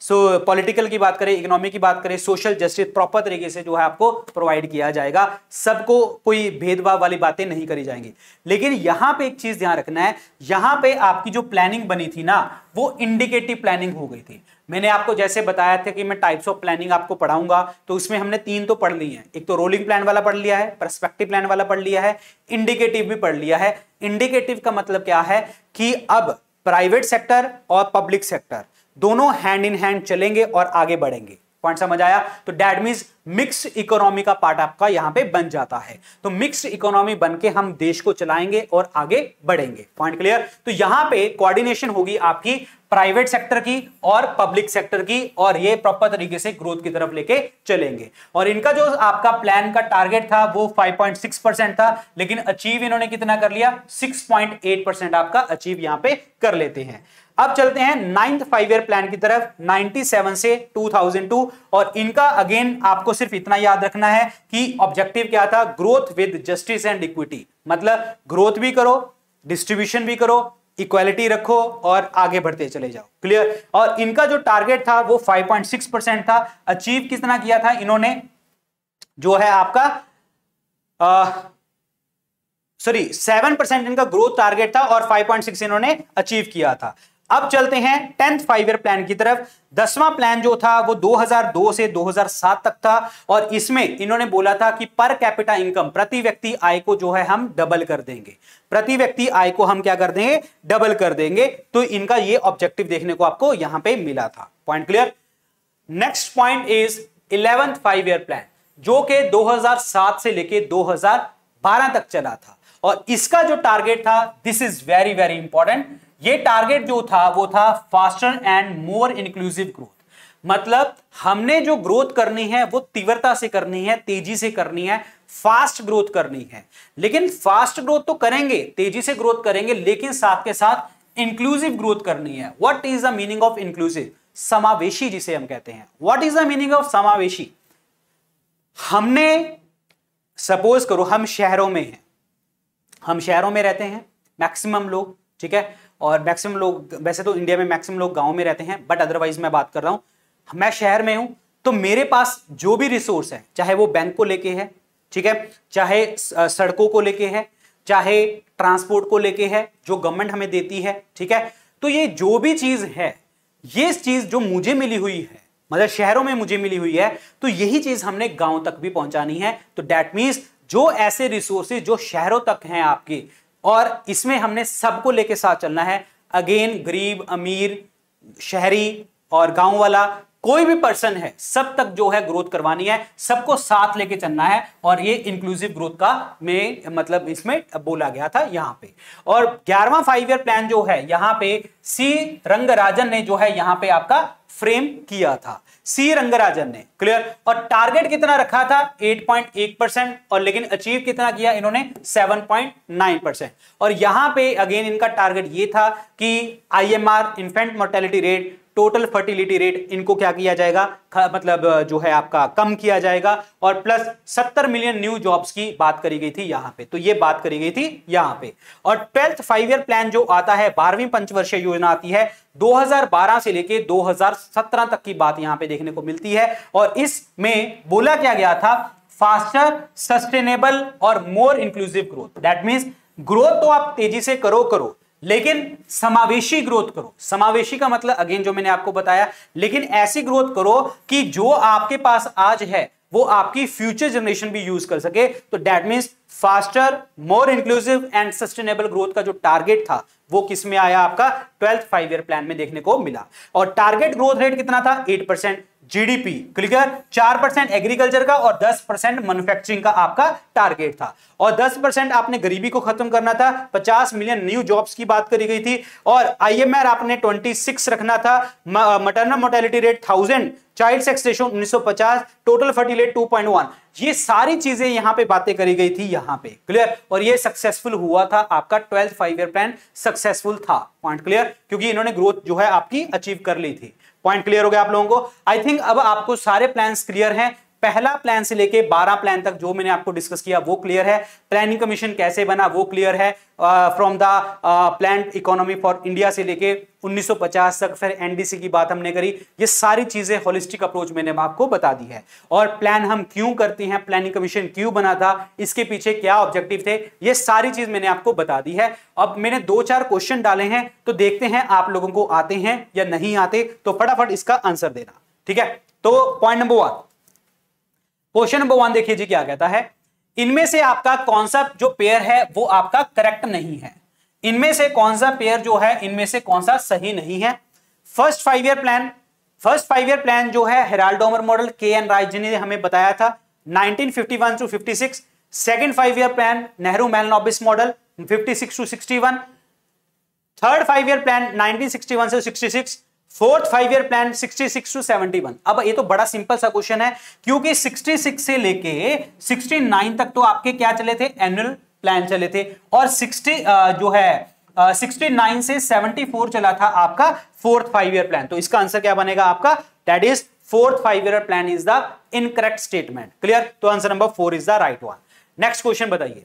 सो पॉलिटिकल की बात करें इकोनॉमी की बात करें सोशल जस्टिस प्रॉपर तरीके से जो है आपको प्रोवाइड किया जाएगा सबको कोई भेदभाव वाली बातें नहीं करी जाएंगी लेकिन यहां पे एक चीज ध्यान रखना है यहां पे आपकी जो प्लानिंग बनी थी ना वो इंडिकेटिव प्लानिंग हो गई थी मैंने आपको जैसे बताया था कि मैं टाइप्स ऑफ प्लानिंग आपको पढ़ाऊंगा तो उसमें हमने तीन तो पढ़ ली है एक तो रोलिंग प्लान वाला पढ़ लिया है परस्पेक्टिव प्लान वाला पढ़ लिया है इंडिकेटिव भी पढ़ लिया है इंडिकेटिव का मतलब क्या है कि अब प्राइवेट सेक्टर और पब्लिक सेक्टर दोनों हैंड इन हैंड चलेंगे और आगे बढ़ेंगे पॉइंट समझ आया तो डैट मीन मिक्स इकोनॉमी का पार्ट आपका यहां पे बन जाता है तो मिक्स इकोनॉमी बन के हम देश को चलाएंगे और आगे बढ़ेंगे पॉइंट क्लियर तो यहां पे कोऑर्डिनेशन होगी आपकी प्राइवेट सेक्टर की और पब्लिक सेक्टर की और ये प्रॉपर तरीके से ग्रोथ की तरफ लेके चलेंगे और इनका जो आपका प्लान का टारगेट था वो 5.6 परसेंट था लेकिन अचीव इन्होंने कितना कर लिया 6.8 परसेंट आपका अचीव यहां पे कर लेते हैं अब चलते हैं नाइन्थ फाइव ईयर प्लान की तरफ 97 से 2002 और इनका अगेन आपको सिर्फ इतना याद रखना है कि ऑब्जेक्टिव क्या था growth with justice and equity मतलब ग्रोथ भी करो डिस्ट्रीब्यूशन भी करो इक्वालिटी रखो और आगे बढ़ते चले जाओ क्लियर और इनका जो टारगेट था वो 5.6 परसेंट था अचीव कितना किया था इन्होंने जो है आपका सॉरी सेवन परसेंट इनका ग्रोथ टारगेट था और 5.6 इन्होंने अचीव किया था अब चलते हैं टेंथ फाइव ईयर प्लान की तरफ दसवां प्लान जो था वो 2002 से 2007 तक था और इसमें इन्होंने बोला था कि पर कैपिटा इनकम प्रति व्यक्ति आय को जो है हम डबल कर देंगे प्रति व्यक्ति आय को हम क्या कर देंगे डबल कर देंगे तो इनका ये ऑब्जेक्टिव देखने को आपको यहां पे मिला था point clear next point is eleventh five year plan जो कि दो से लेके दो तक चला था और इसका जो टारगेट था this is very very important ये टारगेट जो था वो था faster and more inclusive growth मतलब हमने जो ग्रोथ करनी है वो तीव्रता से करनी है तेजी से करनी है फास्ट ग्रोथ करनी है लेकिन फास्ट ग्रोथ तो करेंगे तेजी से ग्रोथ करेंगे लेकिन साथ के साथ इंक्लूसिव ग्रोथ करनी है what is the meaning of inclusive समावेशी जिसे हम कहते हैं what is the meaning of समावेशी हमने सपोज करो हम शहरों में हैं हम शहरों में रहते हैं मैक्सिमम लोग ठीक है और मैक्सिमम लोग वैसे तो इंडिया में मैक्सिमम लोग गाँव में रहते हैं बट अदरवाइज मैं बात कर रहा हूँ मैं शहर में हूँ तो मेरे पास जो भी रिसोर्स है चाहे वो बैंक को लेके है ठीक है चाहे सड़कों को लेके है चाहे ट्रांसपोर्ट को लेके है जो गवर्नमेंट हमें देती है ठीक है तो ये जो भी चीज़ है ये चीज़ जो मुझे मिली हुई है मतलब शहरों में मुझे मिली हुई है तो यही चीज़ हमने गांव तक भी पहुंचानी है तो डैट मीन्स जो ऐसे रिसोर्सेज जो शहरों तक हैं आपके और इसमें हमने सबको लेके साथ चलना है अगेन गरीब अमीर शहरी और गांव वाला कोई भी पर्सन है सब तक जो है ग्रोथ करवानी है सबको साथ लेके चलना है और ये इंक्लूसिव ग्रोथ का में मतलब इसमें बोला गया था यहाँ पे और ग्यारहवा फाइव ईयर प्लान जो है यहाँ पे सी रंगराजन ने जो है यहाँ पे आपका फ्रेम किया था सी रंगराजन ने क्लियर और टारगेट कितना रखा था 8.1 परसेंट और लेकिन अचीव कितना किया इन्होंने 7.9 परसेंट और यहां पे अगेन इनका टारगेट ये था कि IMR infant mortality rate total fertility rate इनको क्या किया जाएगा मतलब जो है आपका कम किया जाएगा और प्लस 70 मिलियन न्यू जॉब्स की बात करी गई थी यहां पे तो ये बात करी गई थी यहां पे और ट्वेल्थ फाइव ईयर प्लान जो आता है बारहवीं पंचवर्षीय योजना आती है 2012 से लेके 2017 तक की बात यहाँ पे देखने को मिलती है और इसमें बोला क्या गया था फास्टर सस्टेनेबल और more inclusive growth that mean growth तो आप तेजी से करो करो लेकिन समावेशी ग्रोथ करो समावेशी का मतलब अगेन जो मैंने आपको बताया लेकिन ऐसी ग्रोथ करो कि जो आपके पास आज है वो आपकी फ्यूचर जनरेशन भी यूज कर सके तो that means faster more inclusive and sustainable growth का जो टारगेट था वो किस में आया आपका ट्वेल्थ फाइव ईयर प्लान में देखने को मिला और टारगेट ग्रोथ रेट कितना था एट परसेंट जीडीपी क्लियर चार परसेंट एग्रीकल्चर का और दस परसेंट मैन्युफैक्चरिंग का आपका टारगेट था और दस परसेंट आपने गरीबी को खत्म करना था पचास मिलियन न्यू जॉब्स की बात करी गई थी और आईएमआर आपने ट्वेंटी सिक्स रखना था maternal mortality rate thousand child sex ratio 1950 total fertility one ये सारी चीजें यहां पे बातें करी गई थी यहां पे क्लियर और ये सक्सेसफुल हुआ था आपका twelfth five year plan successful था पॉइंट क्लियर क्योंकि इन्होंने ग्रोथ जो है आपकी अचीव कर ली थी पॉइंट क्लियर हो गया आप लोगों को आई थिंक अब आपको सारे प्लान्स क्लियर हैं पहला प्लान से लेके 12 प्लान तक जो मैंने आपको डिस्कस किया वो क्लियर है प्लानिंग कमीशन कैसे बना वो क्लियर है from the plan economy for India से लेके 1950 तक फिर एनडीसी की बात हमने करी ये सारी चीजें होलिस्टिक अप्रोच मैंने आपको बता दी है और प्लान हम क्यों करते हैं प्लानिंग कमीशन क्यों बना था इसके पीछे क्या ऑब्जेक्टिव थे ये सारी चीज मैंने आपको बता दी है अब मैंने दो चार क्वेश्चन डाले हैं तो देखते हैं आप लोगों को आते हैं या नहीं आते तो फटाफट इसका आंसर देना ठीक है तो point number one question number one देखिए जी क्या कहता है इनमें से आपका कौन सा जो पेयर है वो आपका करेक्ट नहीं है इनमें से कौन सा पेयर जो है इनमें से कौन सा सही नहीं है first five year plan first five year plan जो है हेराल्डोमर मॉडल के एन जी ने हमें बताया था 1951 to 56 second five year plan Nehru Mahalanobis model 56 to 61 third five year plan 1961 से 66 fourth five year plan 66 to 71 अब ये तो बड़ा सिंपल सा क्वेश्चन है क्योंकि 66 से लेके 69 तक तो आपके क्या चले थे एनुअल प्लान चले थे और 60 जो है 69 से 74 चला था आपका फोर्थ फाइव ईयर प्लान तो इसका आंसर क्या बनेगा आपका that is fourth five year plan is the incorrect statement clear तो answer number four is the right one next question बताइए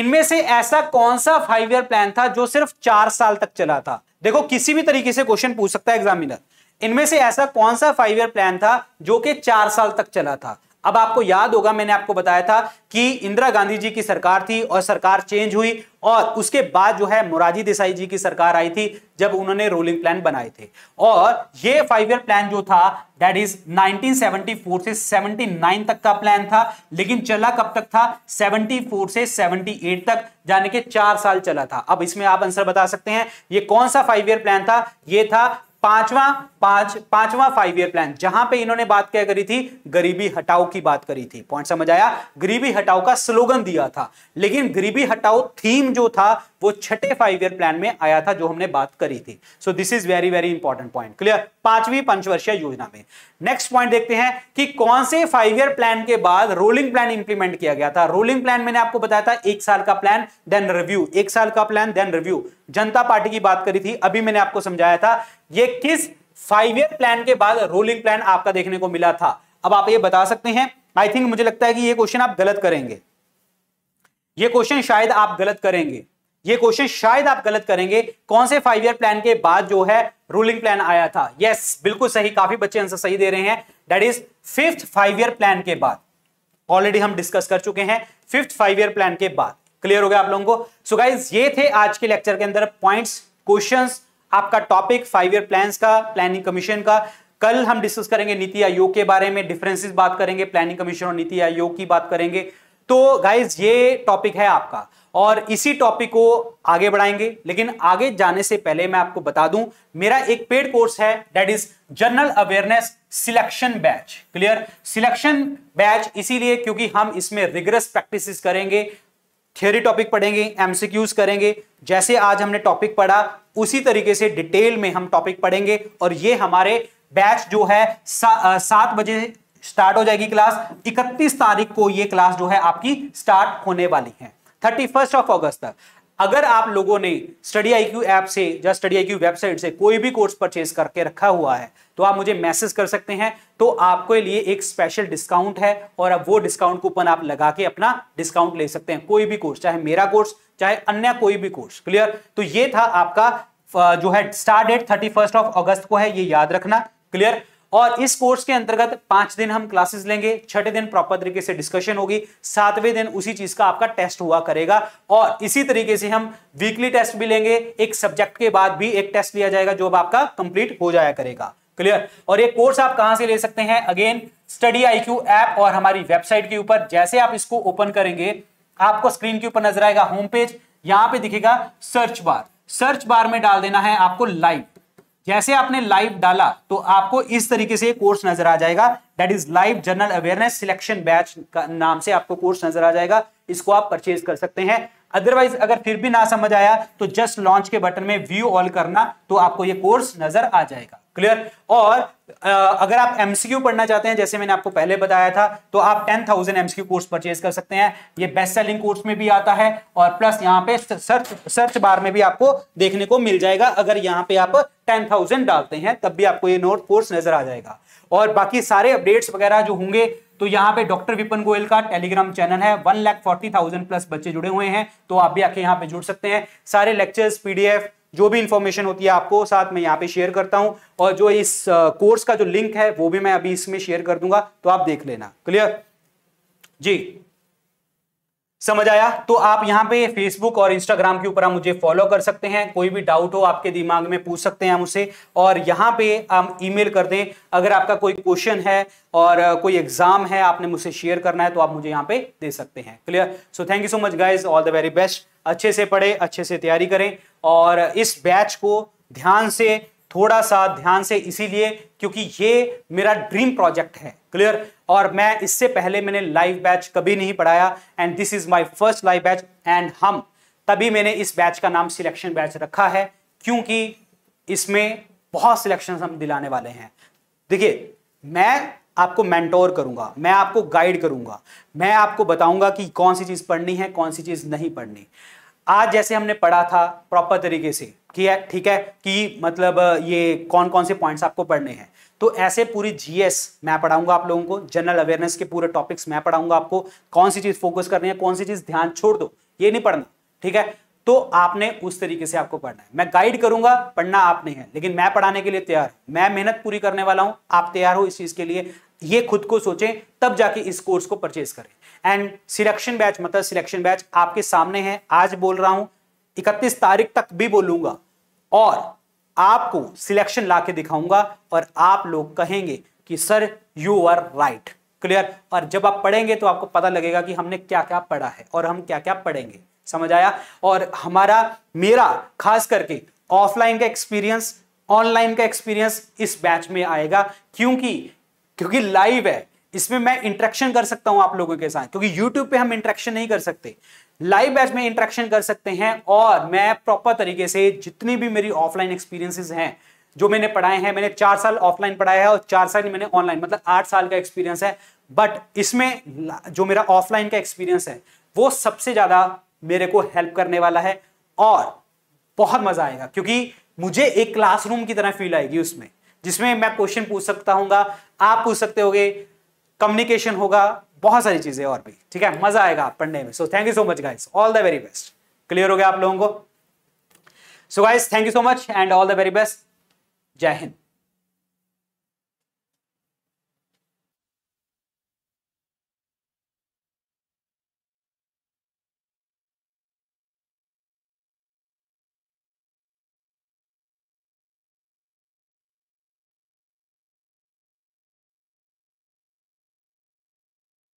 इनमें से ऐसा कौन सा फाइव ईयर प्लान था जो सिर्फ चार साल तक चला था देखो किसी भी तरीके से क्वेश्चन पूछ सकता है एग्जामिनर इनमें से ऐसा कौन सा फाइव ईयर प्लान था जो कि चार साल तक चला था अब आपको याद होगा मैंने आपको बताया था कि इंदिरा गांधी जी की सरकार थी और सरकार चेंज हुई और उसके बाद जो है मोराजी देसाई जी की सरकार आई थी जब उन्होंने रोलिंग प्लान बनाए थे और ये फाइव ईयर प्लान जो था दैट इज 1974 से 79 तक का प्लान था लेकिन चला कब तक था 74 से 78 तक जाने के चार साल चला था अब इसमें आप आंसर बता सकते हैं ये कौन सा फाइव ईयर प्लान था ये था पांचवा पांच पांचवा फाइव ईयर प्लान जहां पे इन्होंने बात क्या करी थी गरीबी हटाओ की बात करी थी पॉइंट समझ आया गरीबी हटाओ का स्लोगन दिया था लेकिन गरीबी हटाओ थीम जो था वो छठे फाइव ईयर प्लान में आया था जो हमने बात करी थी so this is very very important point clear पांचवी पंचवर्षीय योजना में नेक्स्ट पॉइंट देखते हैं कि कौन से फाइव ईयर प्लान के बाद रोलिंग प्लान इंप्लीमेंट किया गया था रोलिंग प्लान मैंने आपको बताया था एक साल का प्लान देन रिव्यू एक साल का plan then review Janata Party की बात करी थी अभी मैंने आपको समझाया था ये किस फाइव ईयर प्लान के बाद रोलिंग प्लान आपका देखने को मिला था अब आप ये बता सकते हैं आई थिंक मुझे लगता है कि ये क्वेश्चन आप गलत करेंगे ये क्वेश्चन शायद आप गलत करेंगे ये क्वेश्चन शायद आप गलत करेंगे कौन से फाइव ईयर प्लान के बाद जो है रूलिंग प्लान आया था यस yes, बिल्कुल सही काफी बच्चे आंसर सही दे रहे हैं that is fifth five year plan के बाद ऑलरेडी हम डिस्कस कर चुके हैं फिफ्थ फाइव ईयर प्लान के बाद क्लियर हो गया आप लोगों को सो गाइज ये थे आज के लेक्चर के अंदर पॉइंट्स क्वेश्चन आपका टॉपिक फाइव ईयर प्लान का प्लानिंग कमीशन का कल हम डिस्कस करेंगे नीति आयोग के बारे में डिफरेंसिस बात करेंगे प्लानिंग कमीशन और नीति आयोग की बात करेंगे तो गाइज ये टॉपिक है आपका और इसी टॉपिक को आगे बढ़ाएंगे लेकिन आगे जाने से पहले मैं आपको बता दूं मेरा एक पेड कोर्स है that is general awareness selection batch clear selection batch इसीलिए क्योंकि हम इसमें रिग्रेस प्रैक्टिस करेंगे थियोरी टॉपिक पढ़ेंगे एमसीक्यूज करेंगे जैसे आज हमने टॉपिक पढ़ा उसी तरीके से डिटेल में हम टॉपिक पढ़ेंगे और ये हमारे बैच जो है सा, सात बजे स्टार्ट हो जाएगी क्लास 31 तारीख को ये क्लास जो है आपकी स्टार्ट होने वाली है थर्टी फर्स्ट ऑफ अगस्त तक अगर आप लोगों ने स्टडी आई क्यू ऐप से या स्टडी आई क्यू वेबसाइट से कोई भी कोर्स परचेज करके रखा हुआ है तो आप मुझे मैसेज कर सकते हैं तो आपके लिए एक स्पेशल डिस्काउंट है और अब वो डिस्काउंट कूपन आप लगा के अपना डिस्काउंट ले सकते हैं कोई भी कोर्स चाहे मेरा कोर्स चाहे अन्य कोई भी कोर्स क्लियर तो ये था आपका जो है start date thirty of August को है ये याद रखना क्लियर और इस कोर्स के अंतर्गत पांच दिन हम क्लासेस लेंगे छठे दिन प्रॉपर तरीके से डिस्कशन होगी सातवें दिन उसी चीज का आपका टेस्ट हुआ करेगा और इसी तरीके से हम वीकली टेस्ट भी लेंगे एक सब्जेक्ट के बाद भी एक टेस्ट लिया जाएगा जो अब आपका कंप्लीट हो जाया करेगा क्लियर और ये कोर्स आप कहां से ले सकते हैं अगेन स्टडी आई ऐप और हमारी वेबसाइट के ऊपर जैसे आप इसको ओपन करेंगे आपको स्क्रीन के ऊपर नजर आएगा होम पेज यहां पर दिखेगा सर्च बार सर्च बार में डाल देना है आपको लाइव जैसे आपने लाइव डाला तो आपको इस तरीके से कोर्स नजर आ जाएगा that is live general awareness selection batch का नाम से आपको कोर्स नजर आ जाएगा इसको आप परचेज कर सकते हैं अदरवाइज अगर फिर भी ना समझ आया तो जस्ट लॉन्च के बटन में व्यू ऑल करना तो आपको ये कोर्स नजर आ जाएगा क्लियर और अगर आप एमसीक्यू पढ़ना चाहते हैं जैसे मैंने आपको पहले बताया था तो आप ten thousand MCQ course purchase कर सकते हैं ये बेस्ट सेलिंग कोर्स में भी आता है और प्लस यहाँ पे सर्च सर्च बार में भी आपको देखने को मिल जाएगा अगर यहाँ पे आप टेन थाउजेंड डालते हैं तब भी आपको ये नोट कोर्स नजर आ जाएगा और बाकी सारे अपडेट्स वगैरह जो होंगे तो यहाँ पे डॉक्टर विपिन गोयल का टेलीग्राम चैनल है one lakh forty thousand plus बच्चे जुड़े हुए हैं तो आप भी आके यहाँ पे जुड़ सकते हैं सारे लेक्चर्स पीडीएफ जो भी इंफॉर्मेशन होती है आपको साथ में यहाँ पे शेयर करता हूँ और जो इस कोर्स का जो लिंक है वो भी मैं अभी इसमें शेयर कर दूंगा तो आप देख लेना क्लियर जी समझ आया तो आप यहाँ पे फेसबुक और इंस्टाग्राम के ऊपर आप मुझे फॉलो कर सकते हैं कोई भी डाउट हो आपके दिमाग में पूछ सकते हैं हम उसे और यहाँ पे हम ईमेल कर दें अगर आपका कोई क्वेश्चन है और कोई एग्जाम है आपने मुझसे शेयर करना है तो आप मुझे यहाँ पे दे सकते हैं clear so thank you so much guys all the very best अच्छे से पढ़े अच्छे से तैयारी करें और इस बैच को ध्यान से थोड़ा सा ध्यान से इसीलिए क्योंकि ये मेरा ड्रीम प्रोजेक्ट है क्लियर और मैं इससे पहले मैंने लाइव बैच कभी नहीं पढ़ाया and this is my first live batch and हम तभी मैंने इस बैच का नाम सिलेक्शन बैच रखा है क्योंकि इसमें बहुत सिलेक्शन हम दिलाने वाले हैं देखिए मैं आपको मेंटोर करूंगा मैं आपको गाइड करूंगा मैं आपको बताऊंगा कि कौन सी चीज़ पढ़नी है कौन सी चीज़ नहीं पढ़नी आज जैसे हमने पढ़ा था प्रॉपर तरीके से ठीक है ठीक है कि मतलब ये कौन कौन से पॉइंट्स आपको पढ़ने हैं तो ऐसे पूरी जीएस मैं पढ़ाऊंगा आप लोगों को जनरल अवेयरनेस के पूरे टॉपिक्स मैं पढ़ाऊंगा आपको कौन सी चीज फोकस करनी है कौन सी चीज ध्यान छोड़ दो ये नहीं पढ़ना ठीक है तो आपने उस तरीके से आपको पढ़ना है मैं गाइड करूंगा पढ़ना आपने है लेकिन मैं पढ़ाने के लिए तैयार हूं मैं मेहनत पूरी करने वाला हूं आप तैयार हो इस चीज के लिए ये खुद को सोचें तब जाके इस कोर्स को परचेज करें एंड सिलेक्शन बैच मतलब सिलेक्शन बैच आपके सामने है आज बोल रहा हूं इकतीस तारीख तक भी बोलूंगा और आपको सिलेक्शन लाके दिखाऊंगा और आप लोग कहेंगे कि sir you are right clear और जब आप पढ़ेंगे तो आपको पता लगेगा कि हमने क्या क्या पढ़ा है और हम क्या क्या पढ़ेंगे समझ आया और हमारा मेरा खास करके ऑफलाइन का एक्सपीरियंस ऑनलाइन का एक्सपीरियंस इस बैच में आएगा क्योंकि क्योंकि लाइव है इसमें मैं इंट्रैक्शन कर सकता हूं आप लोगों के साथ क्योंकि यूट्यूब पे हम इंट्रैक्शन नहीं कर सकते लाइव बैच में इंट्रैक्शन कर सकते हैं और मैं प्रॉपर तरीके से जितनी भी मेरी ऑफलाइन एक्सपीरियंसेस हैं जो मैंने पढ़ाए हैं मैंने चार साल ऑफलाइन पढ़ाया है और चार साल मैंने ऑनलाइन मतलब आठ साल का एक्सपीरियंस है बट इसमें जो मेरा ऑफलाइन का एक्सपीरियंस है वो सबसे ज़्यादा मेरे को हेल्प करने वाला है और बहुत मज़ा आएगा क्योंकि मुझे एक क्लासरूम की तरह फील आएगी उसमें जिसमें मैं क्वेश्चन पूछ सकता हूँ आप पूछ सकते होगे कम्युनिकेशन होगा बहुत सारी चीजें और भी ठीक है मजा आएगा पढ़ने में so thank you so much guys all the very best clear हो गया आप लोगों को so guys thank you so much and all the very best जय हिंद